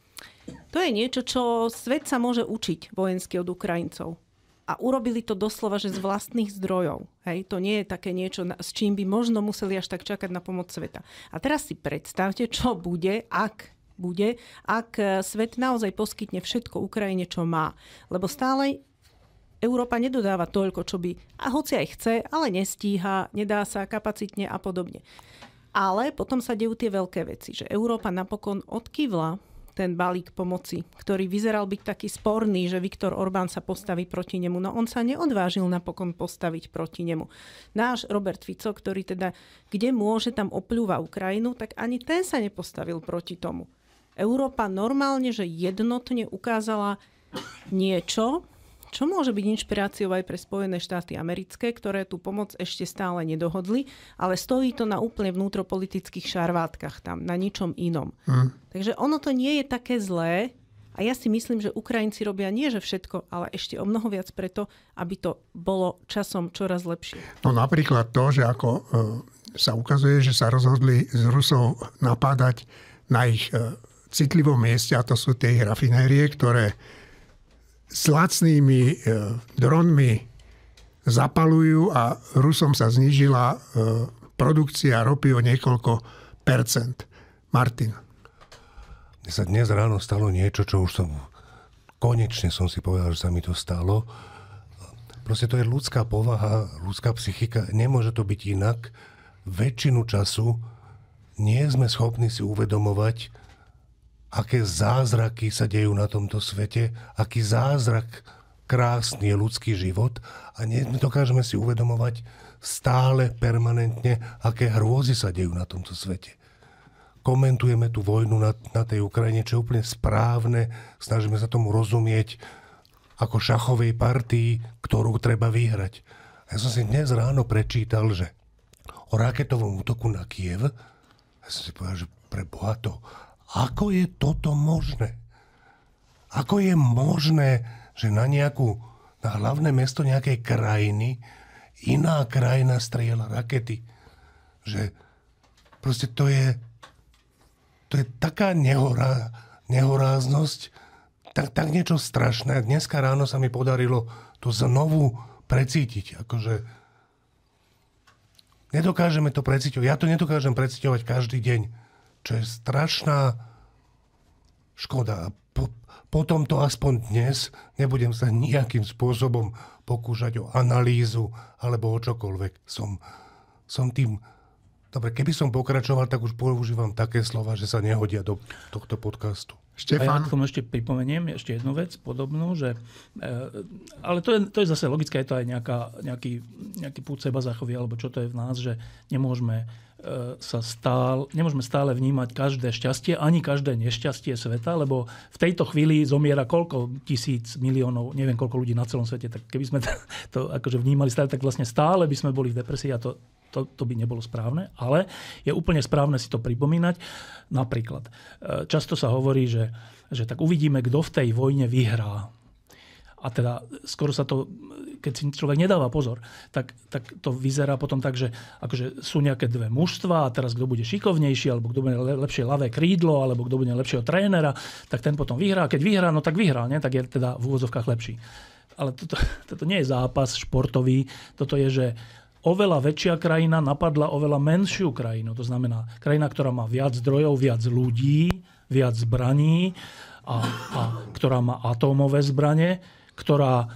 to je niečo, čo svet sa môže učiť vojensky od Ukrajincov a urobili to doslova, že z vlastných zdrojov. Hej, to nie je také niečo, s čím by možno museli až tak čakať na pomoc sveta. A teraz si predstavte, čo bude, ak bude, ak e, svet naozaj poskytne všetko Ukrajine, čo má. Lebo stále Európa nedodáva toľko, čo by, a hoci aj chce, ale nestíha, nedá sa kapacitne a podobne. Ale potom sa dejú tie veľké veci, že Európa napokon odkývla ten balík pomoci, ktorý vyzeral byť taký sporný, že Viktor Orbán sa postaví proti nemu. No on sa neodvážil napokon postaviť proti nemu. Náš Robert Fico, ktorý teda, kde môže, tam opľúva Ukrajinu, tak ani ten sa nepostavil proti tomu. Európa normálne, že jednotne ukázala niečo, čo môže byť inšpiráciou aj pre Spojené štáty americké, ktoré tú pomoc ešte stále nedohodli, ale stojí to na úplne vnútropolitických šarvátkach tam, na ničom inom. Hm. Takže ono to nie je také zlé, a ja si myslím, že Ukrajinci robia nie že všetko, ale ešte o mnoho viac preto, aby to bolo časom čoraz lepšie. No napríklad to, že ako e, sa ukazuje, že sa rozhodli z Rusov napádať na ich e, citlivom mieste, a to sú tie rafinérie, ktoré s lacnými e, dronmi zapalujú a Rusom sa znižila e, produkcia ropy o niekoľko percent. Martin. Mne sa dnes ráno stalo niečo, čo už som... Konečne som si povedal, že sa mi to stalo. Proste to je ľudská povaha, ľudská psychika. Nemôže to byť inak. Väčšinu času nie sme schopní si uvedomovať, aké zázraky sa dejú na tomto svete, aký zázrak krásny je ľudský život a dokážeme si uvedomovať stále, permanentne, aké hrôzy sa dejú na tomto svete. Komentujeme tú vojnu na, na tej Ukrajine, čo je úplne správne, snažíme sa tomu rozumieť ako šachovej partii, ktorú treba vyhrať. A ja som si dnes ráno prečítal, že o raketovom útoku na Kiev, ja som si povedal, že pre Boha to ako je toto možné? Ako je možné, že na nejakú, na hlavné mesto nejakej krajiny iná krajina strieľa rakety? Že proste to je, to je taká nehorá, nehoráznosť, tak, tak niečo strašné. Dneska ráno sa mi podarilo to znovu precítiť. Akože nedokážeme to precítiť. Ja to nedokážem precítiť každý deň čo je strašná škoda. Po, potom to aspoň dnes nebudem sa nejakým spôsobom pokúšať o analýzu alebo o čokoľvek. Som, som tým... Dobre, keby som pokračoval, tak už používam také slova, že sa nehodia do tohto podcastu. Štefán. A ja som tomu ešte pripomeniem ešte jednu vec podobnú, že, eh, ale to je, to je zase logické, je to aj nejaká, nejaký, nejaký púd seba zachovia, alebo čo to je v nás, že nemôžeme E, sa stále, nemôžeme stále vnímať každé šťastie, ani každé nešťastie sveta, lebo v tejto chvíli zomiera koľko tisíc miliónov, neviem koľko ľudí na celom svete, tak keby sme to akože vnímali stále, tak vlastne stále by sme boli v depresii a to, to, to by nebolo správne, ale je úplne správne si to pripomínať. Napríklad, e, často sa hovorí, že, že tak uvidíme, kto v tej vojne vyhrá. A teda skoro sa to keď si človek nedáva pozor, tak, tak to vyzerá potom tak, že akože sú nejaké dve mužstva a teraz kto bude šikovnejší, alebo kto bude lepšie ľavé krídlo, alebo kto bude lepšieho trénera, tak ten potom vyhrá. Keď vyhrá, no tak vyhrá, nie? tak je teda v úvozovkách lepší. Ale toto, toto nie je zápas športový, toto je, že oveľa väčšia krajina napadla oveľa menšiu krajinu. To znamená, krajina, ktorá má viac zdrojov, viac ľudí, viac zbraní, a, a ktorá má atómové zbranie, ktorá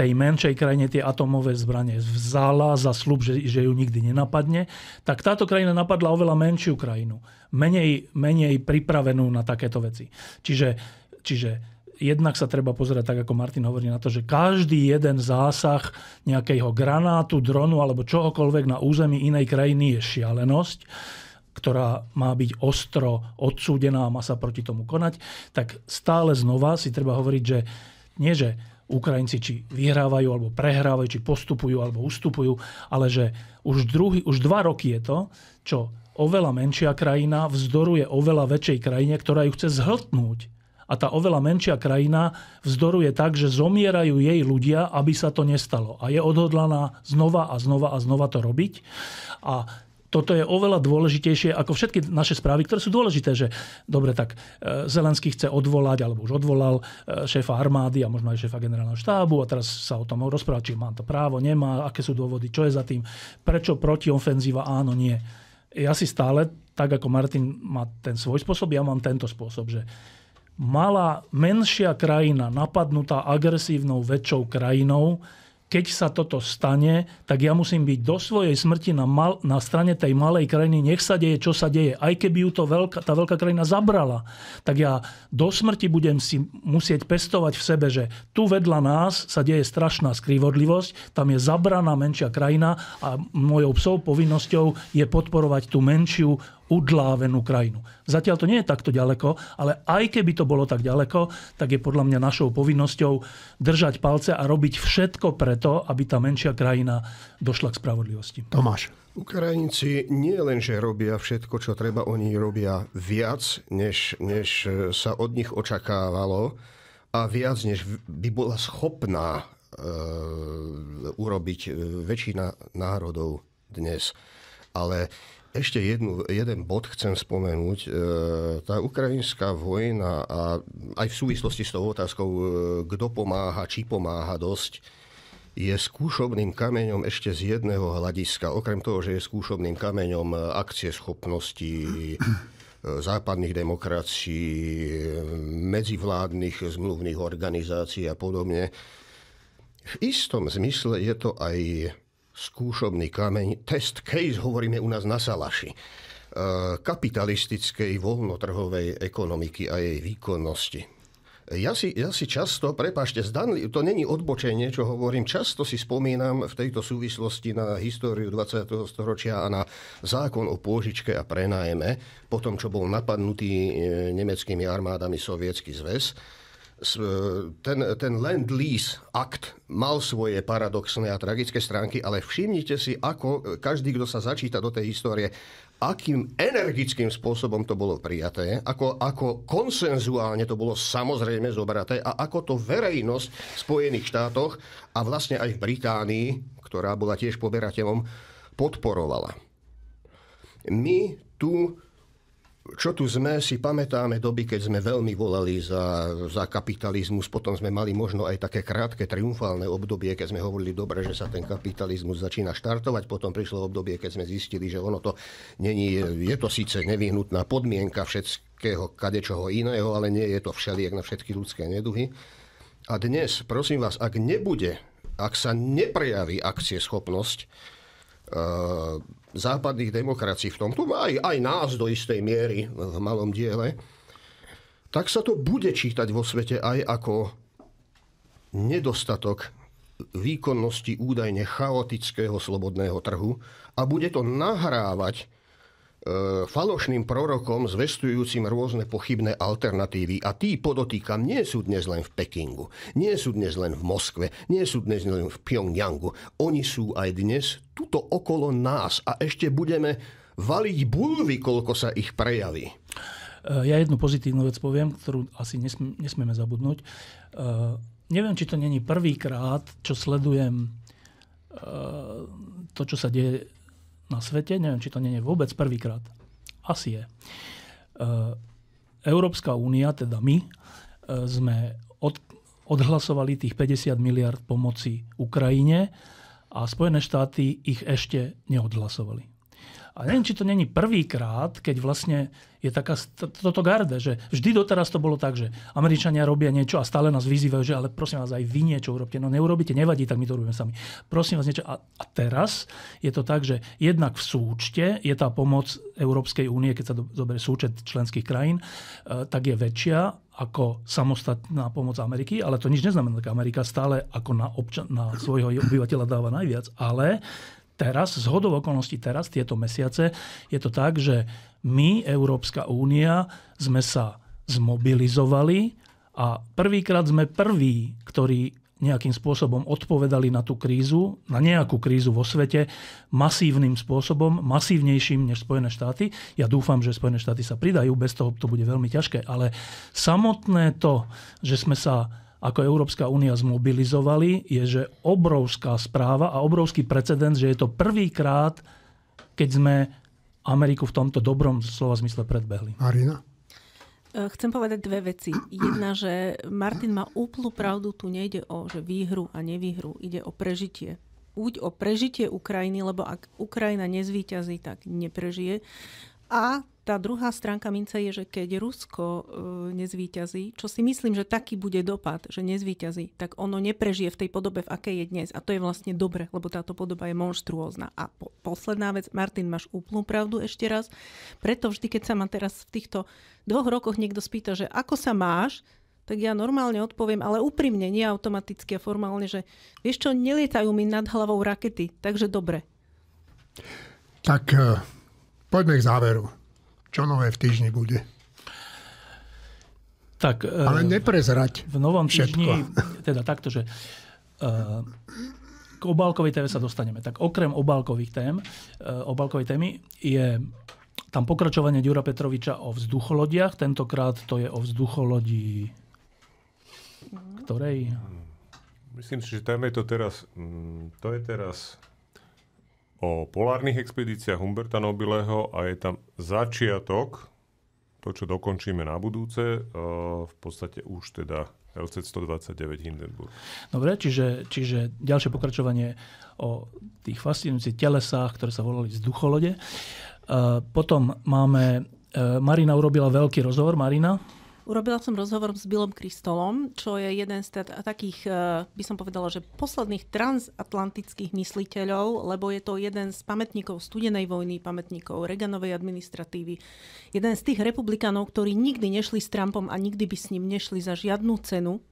tej menšej krajine tie atomové zbranie vzala za slub, že, že ju nikdy nenapadne, tak táto krajina napadla oveľa menšiu krajinu, menej, menej pripravenú na takéto veci. Čiže, čiže jednak sa treba pozerať, tak ako Martin hovorí, na to, že každý jeden zásah nejakého granátu, dronu alebo čohokoľvek na území inej krajiny je šialenosť ktorá má byť ostro odsúdená a má sa proti tomu konať, tak stále znova si treba hovoriť, že nie, že Ukrajinci či vyhrávajú, alebo prehrávajú, či postupujú, alebo ustupujú, ale že už, druhý, už dva roky je to, čo oveľa menšia krajina vzdoruje oveľa väčšej krajine, ktorá ju chce zhltnúť. A tá oveľa menšia krajina vzdoruje tak, že zomierajú jej ľudia, aby sa to nestalo. A je odhodlaná znova a znova a znova to robiť. A toto je oveľa dôležitejšie ako všetky naše správy, ktoré sú dôležité, že dobre, tak e, Zelenský chce odvolať, alebo už odvolal e, šéfa armády a možno aj šéfa generálneho štábu a teraz sa o tom rozpráva, či má to právo, nemá, aké sú dôvody, čo je za tým, prečo protiofenzíva, áno, nie. Ja si stále, tak ako Martin má ten svoj spôsob, ja mám tento spôsob, že malá, menšia krajina napadnutá agresívnou väčšou krajinou keď sa toto stane, tak ja musím byť do svojej smrti na, mal, na strane tej malej krajiny, nech sa deje, čo sa deje. Aj keby ju to veľká, tá veľká krajina zabrala, tak ja do smrti budem si musieť pestovať v sebe, že tu vedľa nás sa deje strašná skrivodlivosť, tam je zabraná menšia krajina a mojou psou povinnosťou je podporovať tú menšiu udlávenú krajinu. Zatiaľ to nie je takto ďaleko, ale aj keby to bolo tak ďaleko, tak je podľa mňa našou povinnosťou držať palce a robiť všetko preto, aby tá menšia krajina došla k spravodlivosti. Tomáš. Ukrajinci nie len, že robia všetko, čo treba, oni robia viac, než, než e, sa od nich očakávalo a viac, než by bola schopná e, urobiť e, väčšina národov dnes. Ale ešte jednu, jeden bod chcem spomenúť. E, tá ukrajinská vojna a aj v súvislosti s tou otázkou, e, kto pomáha, či pomáha dosť, je skúšobným kameňom ešte z jedného hľadiska. Okrem toho, že je skúšobným kameňom e, akcie schopnosti západných demokracií, medzivládnych zmluvných organizácií a podobne. V istom zmysle je to aj skúšobný kameň, test case hovoríme u nás na Salaši, e, kapitalistickej voľnotrhovej ekonomiky a jej výkonnosti. Ja si, ja si často, prepášte, zdanli, to není odbočenie, čo hovorím, často si spomínam v tejto súvislosti na históriu 20. storočia a na zákon o pôžičke a prenájme, po tom, čo bol napadnutý e, nemeckými armádami sovietský zväz E, ten, ten Land-Lease akt mal svoje paradoxné a tragické stránky, ale všimnite si, ako každý, kto sa začíta do tej histórie, akým energickým spôsobom to bolo prijaté, ako, ako konsenzuálne to bolo samozrejme zobraté a ako to verejnosť v Spojených štátoch a vlastne aj v Británii, ktorá bola tiež poberateľom, podporovala. My tu čo tu sme, si pamätáme doby, keď sme veľmi volali za, za kapitalizmus, potom sme mali možno aj také krátke triumfálne obdobie, keď sme hovorili dobre, že sa ten kapitalizmus začína štartovať, potom prišlo obdobie, keď sme zistili, že ono to není, je to síce nevyhnutná podmienka všetkého kadečoho iného, ale nie je to všeliek na všetky ľudské neduhy. A dnes, prosím vás, ak nebude, ak sa neprejaví akcieschopnosť, uh, západných demokracií v tomto, aj, aj nás do istej miery v malom diele, tak sa to bude čítať vo svete aj ako nedostatok výkonnosti údajne chaotického slobodného trhu a bude to nahrávať E, falošným prorokom zvestujúcim rôzne pochybné alternatívy. A tí, podotýkam, nie sú dnes len v Pekingu, nie sú dnes len v Moskve, nie sú dnes len v Pyongyangu. Oni sú aj dnes tuto okolo nás a ešte budeme valiť bulvy, koľko sa ich prejaví. E, ja jednu pozitívnu vec poviem, ktorú asi nesm- nesmieme zabudnúť. Uh, neviem, či to není prvýkrát, čo sledujem uh, to, čo sa deje na svete. Neviem, či to nie je vôbec prvýkrát. Asi je. E, Európska únia, teda my, e, sme od, odhlasovali tých 50 miliard pomoci Ukrajine a Spojené štáty ich ešte neodhlasovali. A neviem, či to není prvýkrát, keď vlastne je taká toto garde, že vždy doteraz to bolo tak, že Američania robia niečo a stále nás vyzývajú, že ale prosím vás, aj vy niečo urobte. No neurobíte, nevadí, tak my to robíme sami. Prosím vás niečo. A, a teraz je to tak, že jednak v súčte je tá pomoc Európskej únie, keď sa do, zoberie súčet členských krajín, e, tak je väčšia ako samostatná pomoc Ameriky, ale to nič neznamená, tak Amerika stále ako na, občan, na svojho obyvateľa dáva najviac, ale teraz, z hodov okolností teraz, tieto mesiace, je to tak, že my, Európska únia, sme sa zmobilizovali a prvýkrát sme prví, ktorí nejakým spôsobom odpovedali na tú krízu, na nejakú krízu vo svete masívnym spôsobom, masívnejším než Spojené štáty. Ja dúfam, že Spojené štáty sa pridajú, bez toho to bude veľmi ťažké, ale samotné to, že sme sa ako Európska únia zmobilizovali, je, že obrovská správa a obrovský precedens, že je to prvýkrát, keď sme Ameriku v tomto dobrom slova zmysle predbehli. Marina? E, chcem povedať dve veci. Jedna, že Martin má úplnú pravdu, tu nejde o že výhru a nevýhru, ide o prežitie. Buď o prežitie Ukrajiny, lebo ak Ukrajina nezvíťazí, tak neprežije. A tá druhá stránka mince je, že keď Rusko e, nezvíťazí, čo si myslím, že taký bude dopad, že nezvíťazí, tak ono neprežije v tej podobe, v akej je dnes. A to je vlastne dobre, lebo táto podoba je monštruózna. A po, posledná vec, Martin, máš úplnú pravdu ešte raz. Preto vždy, keď sa ma teraz v týchto dvoch rokoch niekto spýta, že ako sa máš, tak ja normálne odpoviem, ale úprimne, nie automaticky a formálne, že vieš čo, nelietajú mi nad hlavou rakety, takže dobre. Tak e, poďme k záveru. Čo nové v týždni bude? Tak, Ale e, neprezrať V novom týždni, všetko. teda takto, že e, k obálkovej téme sa dostaneme. Tak okrem obálkových tém, e, obálkovej témy je tam pokračovanie Ďura Petroviča o vzducholodiach. Tentokrát to je o vzducholodí mhm. ktorej? Myslím si, že tam je to teraz, mm, to je teraz o polárnych expedíciách Humberta Nobileho a je tam začiatok, to, čo dokončíme na budúce, e, v podstate už teda LC 129 Hindenburg. Dobre, čiže, čiže ďalšie pokračovanie o tých fascinujúcich telesách, ktoré sa volali vzducholode. E, potom máme, e, Marina urobila veľký rozhovor, Marina, Urobila som rozhovor s Bilom Kristolom, čo je jeden z takých, e, by som povedala, že posledných transatlantických mysliteľov, lebo je to jeden z pamätníkov studenej vojny, pamätníkov Reganovej administratívy, jeden z tých republikanov, ktorí nikdy nešli s Trumpom a nikdy by s ním nešli za žiadnu cenu,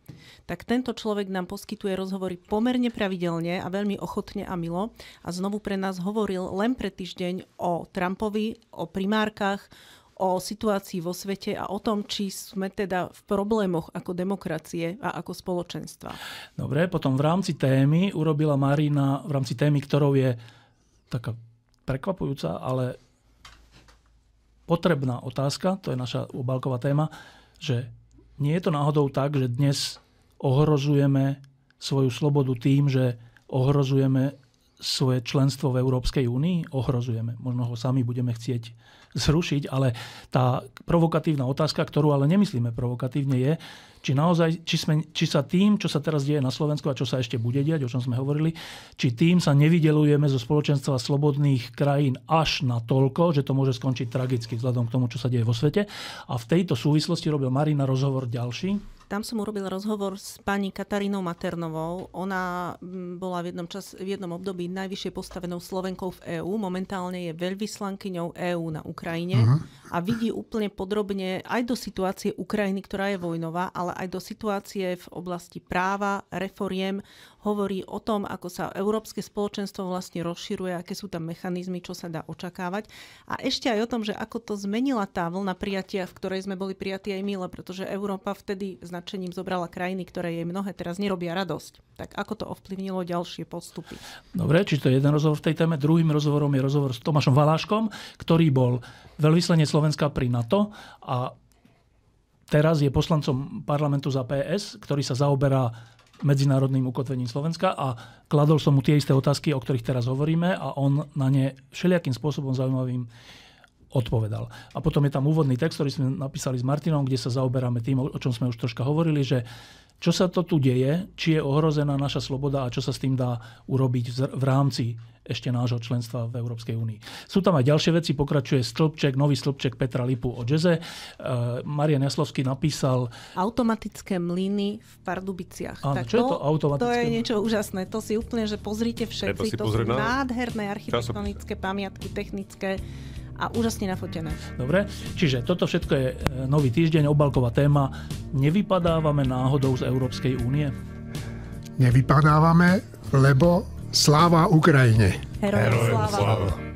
tak tento človek nám poskytuje rozhovory pomerne pravidelne a veľmi ochotne a milo a znovu pre nás hovoril len pre týždeň o Trumpovi, o primárkach, o situácii vo svete a o tom, či sme teda v problémoch ako demokracie a ako spoločenstva. Dobre, potom v rámci témy urobila Marina, v rámci témy, ktorou je taká prekvapujúca, ale potrebná otázka, to je naša obálková téma, že nie je to náhodou tak, že dnes ohrozujeme svoju slobodu tým, že ohrozujeme svoje členstvo v Európskej únii ohrozujeme. Možno ho sami budeme chcieť zrušiť, ale tá provokatívna otázka, ktorú ale nemyslíme provokatívne, je, či, naozaj, či, sme, či sa tým, čo sa teraz deje na Slovensku a čo sa ešte bude diať, o čom sme hovorili, či tým sa nevydelujeme zo spoločenstva slobodných krajín až na toľko, že to môže skončiť tragicky vzhľadom k tomu, čo sa deje vo svete. A v tejto súvislosti robil Marina rozhovor ďalší, tam som urobil rozhovor s pani Katarínou Maternovou. Ona mm, bola v jednom, čas, v jednom období najvyššie postavenou Slovenkou v EÚ. Momentálne je veľvyslankyňou EÚ na Ukrajine uh-huh. a vidí úplne podrobne aj do situácie Ukrajiny, ktorá je vojnová, ale aj do situácie v oblasti práva, reforiem hovorí o tom, ako sa európske spoločenstvo vlastne rozširuje, aké sú tam mechanizmy, čo sa dá očakávať. A ešte aj o tom, že ako to zmenila tá vlna prijatia, v ktorej sme boli prijatí aj milé, pretože Európa vtedy značením zobrala krajiny, ktoré jej mnohé teraz nerobia radosť. Tak ako to ovplyvnilo ďalšie postupy? Dobre, či to je jeden rozhovor v tej téme. Druhým rozhovorom je rozhovor s Tomášom Valáškom, ktorý bol veľvyslenie Slovenska pri NATO a teraz je poslancom parlamentu za PS, ktorý sa zaoberá medzinárodným ukotvením Slovenska a kladol som mu tie isté otázky, o ktorých teraz hovoríme a on na ne všelijakým spôsobom zaujímavým odpovedal. A potom je tam úvodný text, ktorý sme napísali s Martinom, kde sa zaoberáme tým, o čom sme už troška hovorili, že čo sa to tu deje, či je ohrozená naša sloboda a čo sa s tým dá urobiť v rámci ešte nášho členstva v Európskej únii. Sú tam aj ďalšie veci, pokračuje stĺpček, nový stĺpček Petra Lipu o jazze. E, Marian Jaslovský napísal... Automatické mlyny v Pardubiciach. Áno, tak čo to, je to automatické? To je niečo úžasné. To si úplne, že pozrite všetci. si to sú nádherné architektonické pamiatky, technické a úžasne nafotené. Dobre, čiže toto všetko je e, nový týždeň, obalková téma. Nevypadávame náhodou z Európskej únie? Nevypadávame, lebo sláva Ukrajine. Herojem sláva. sláva.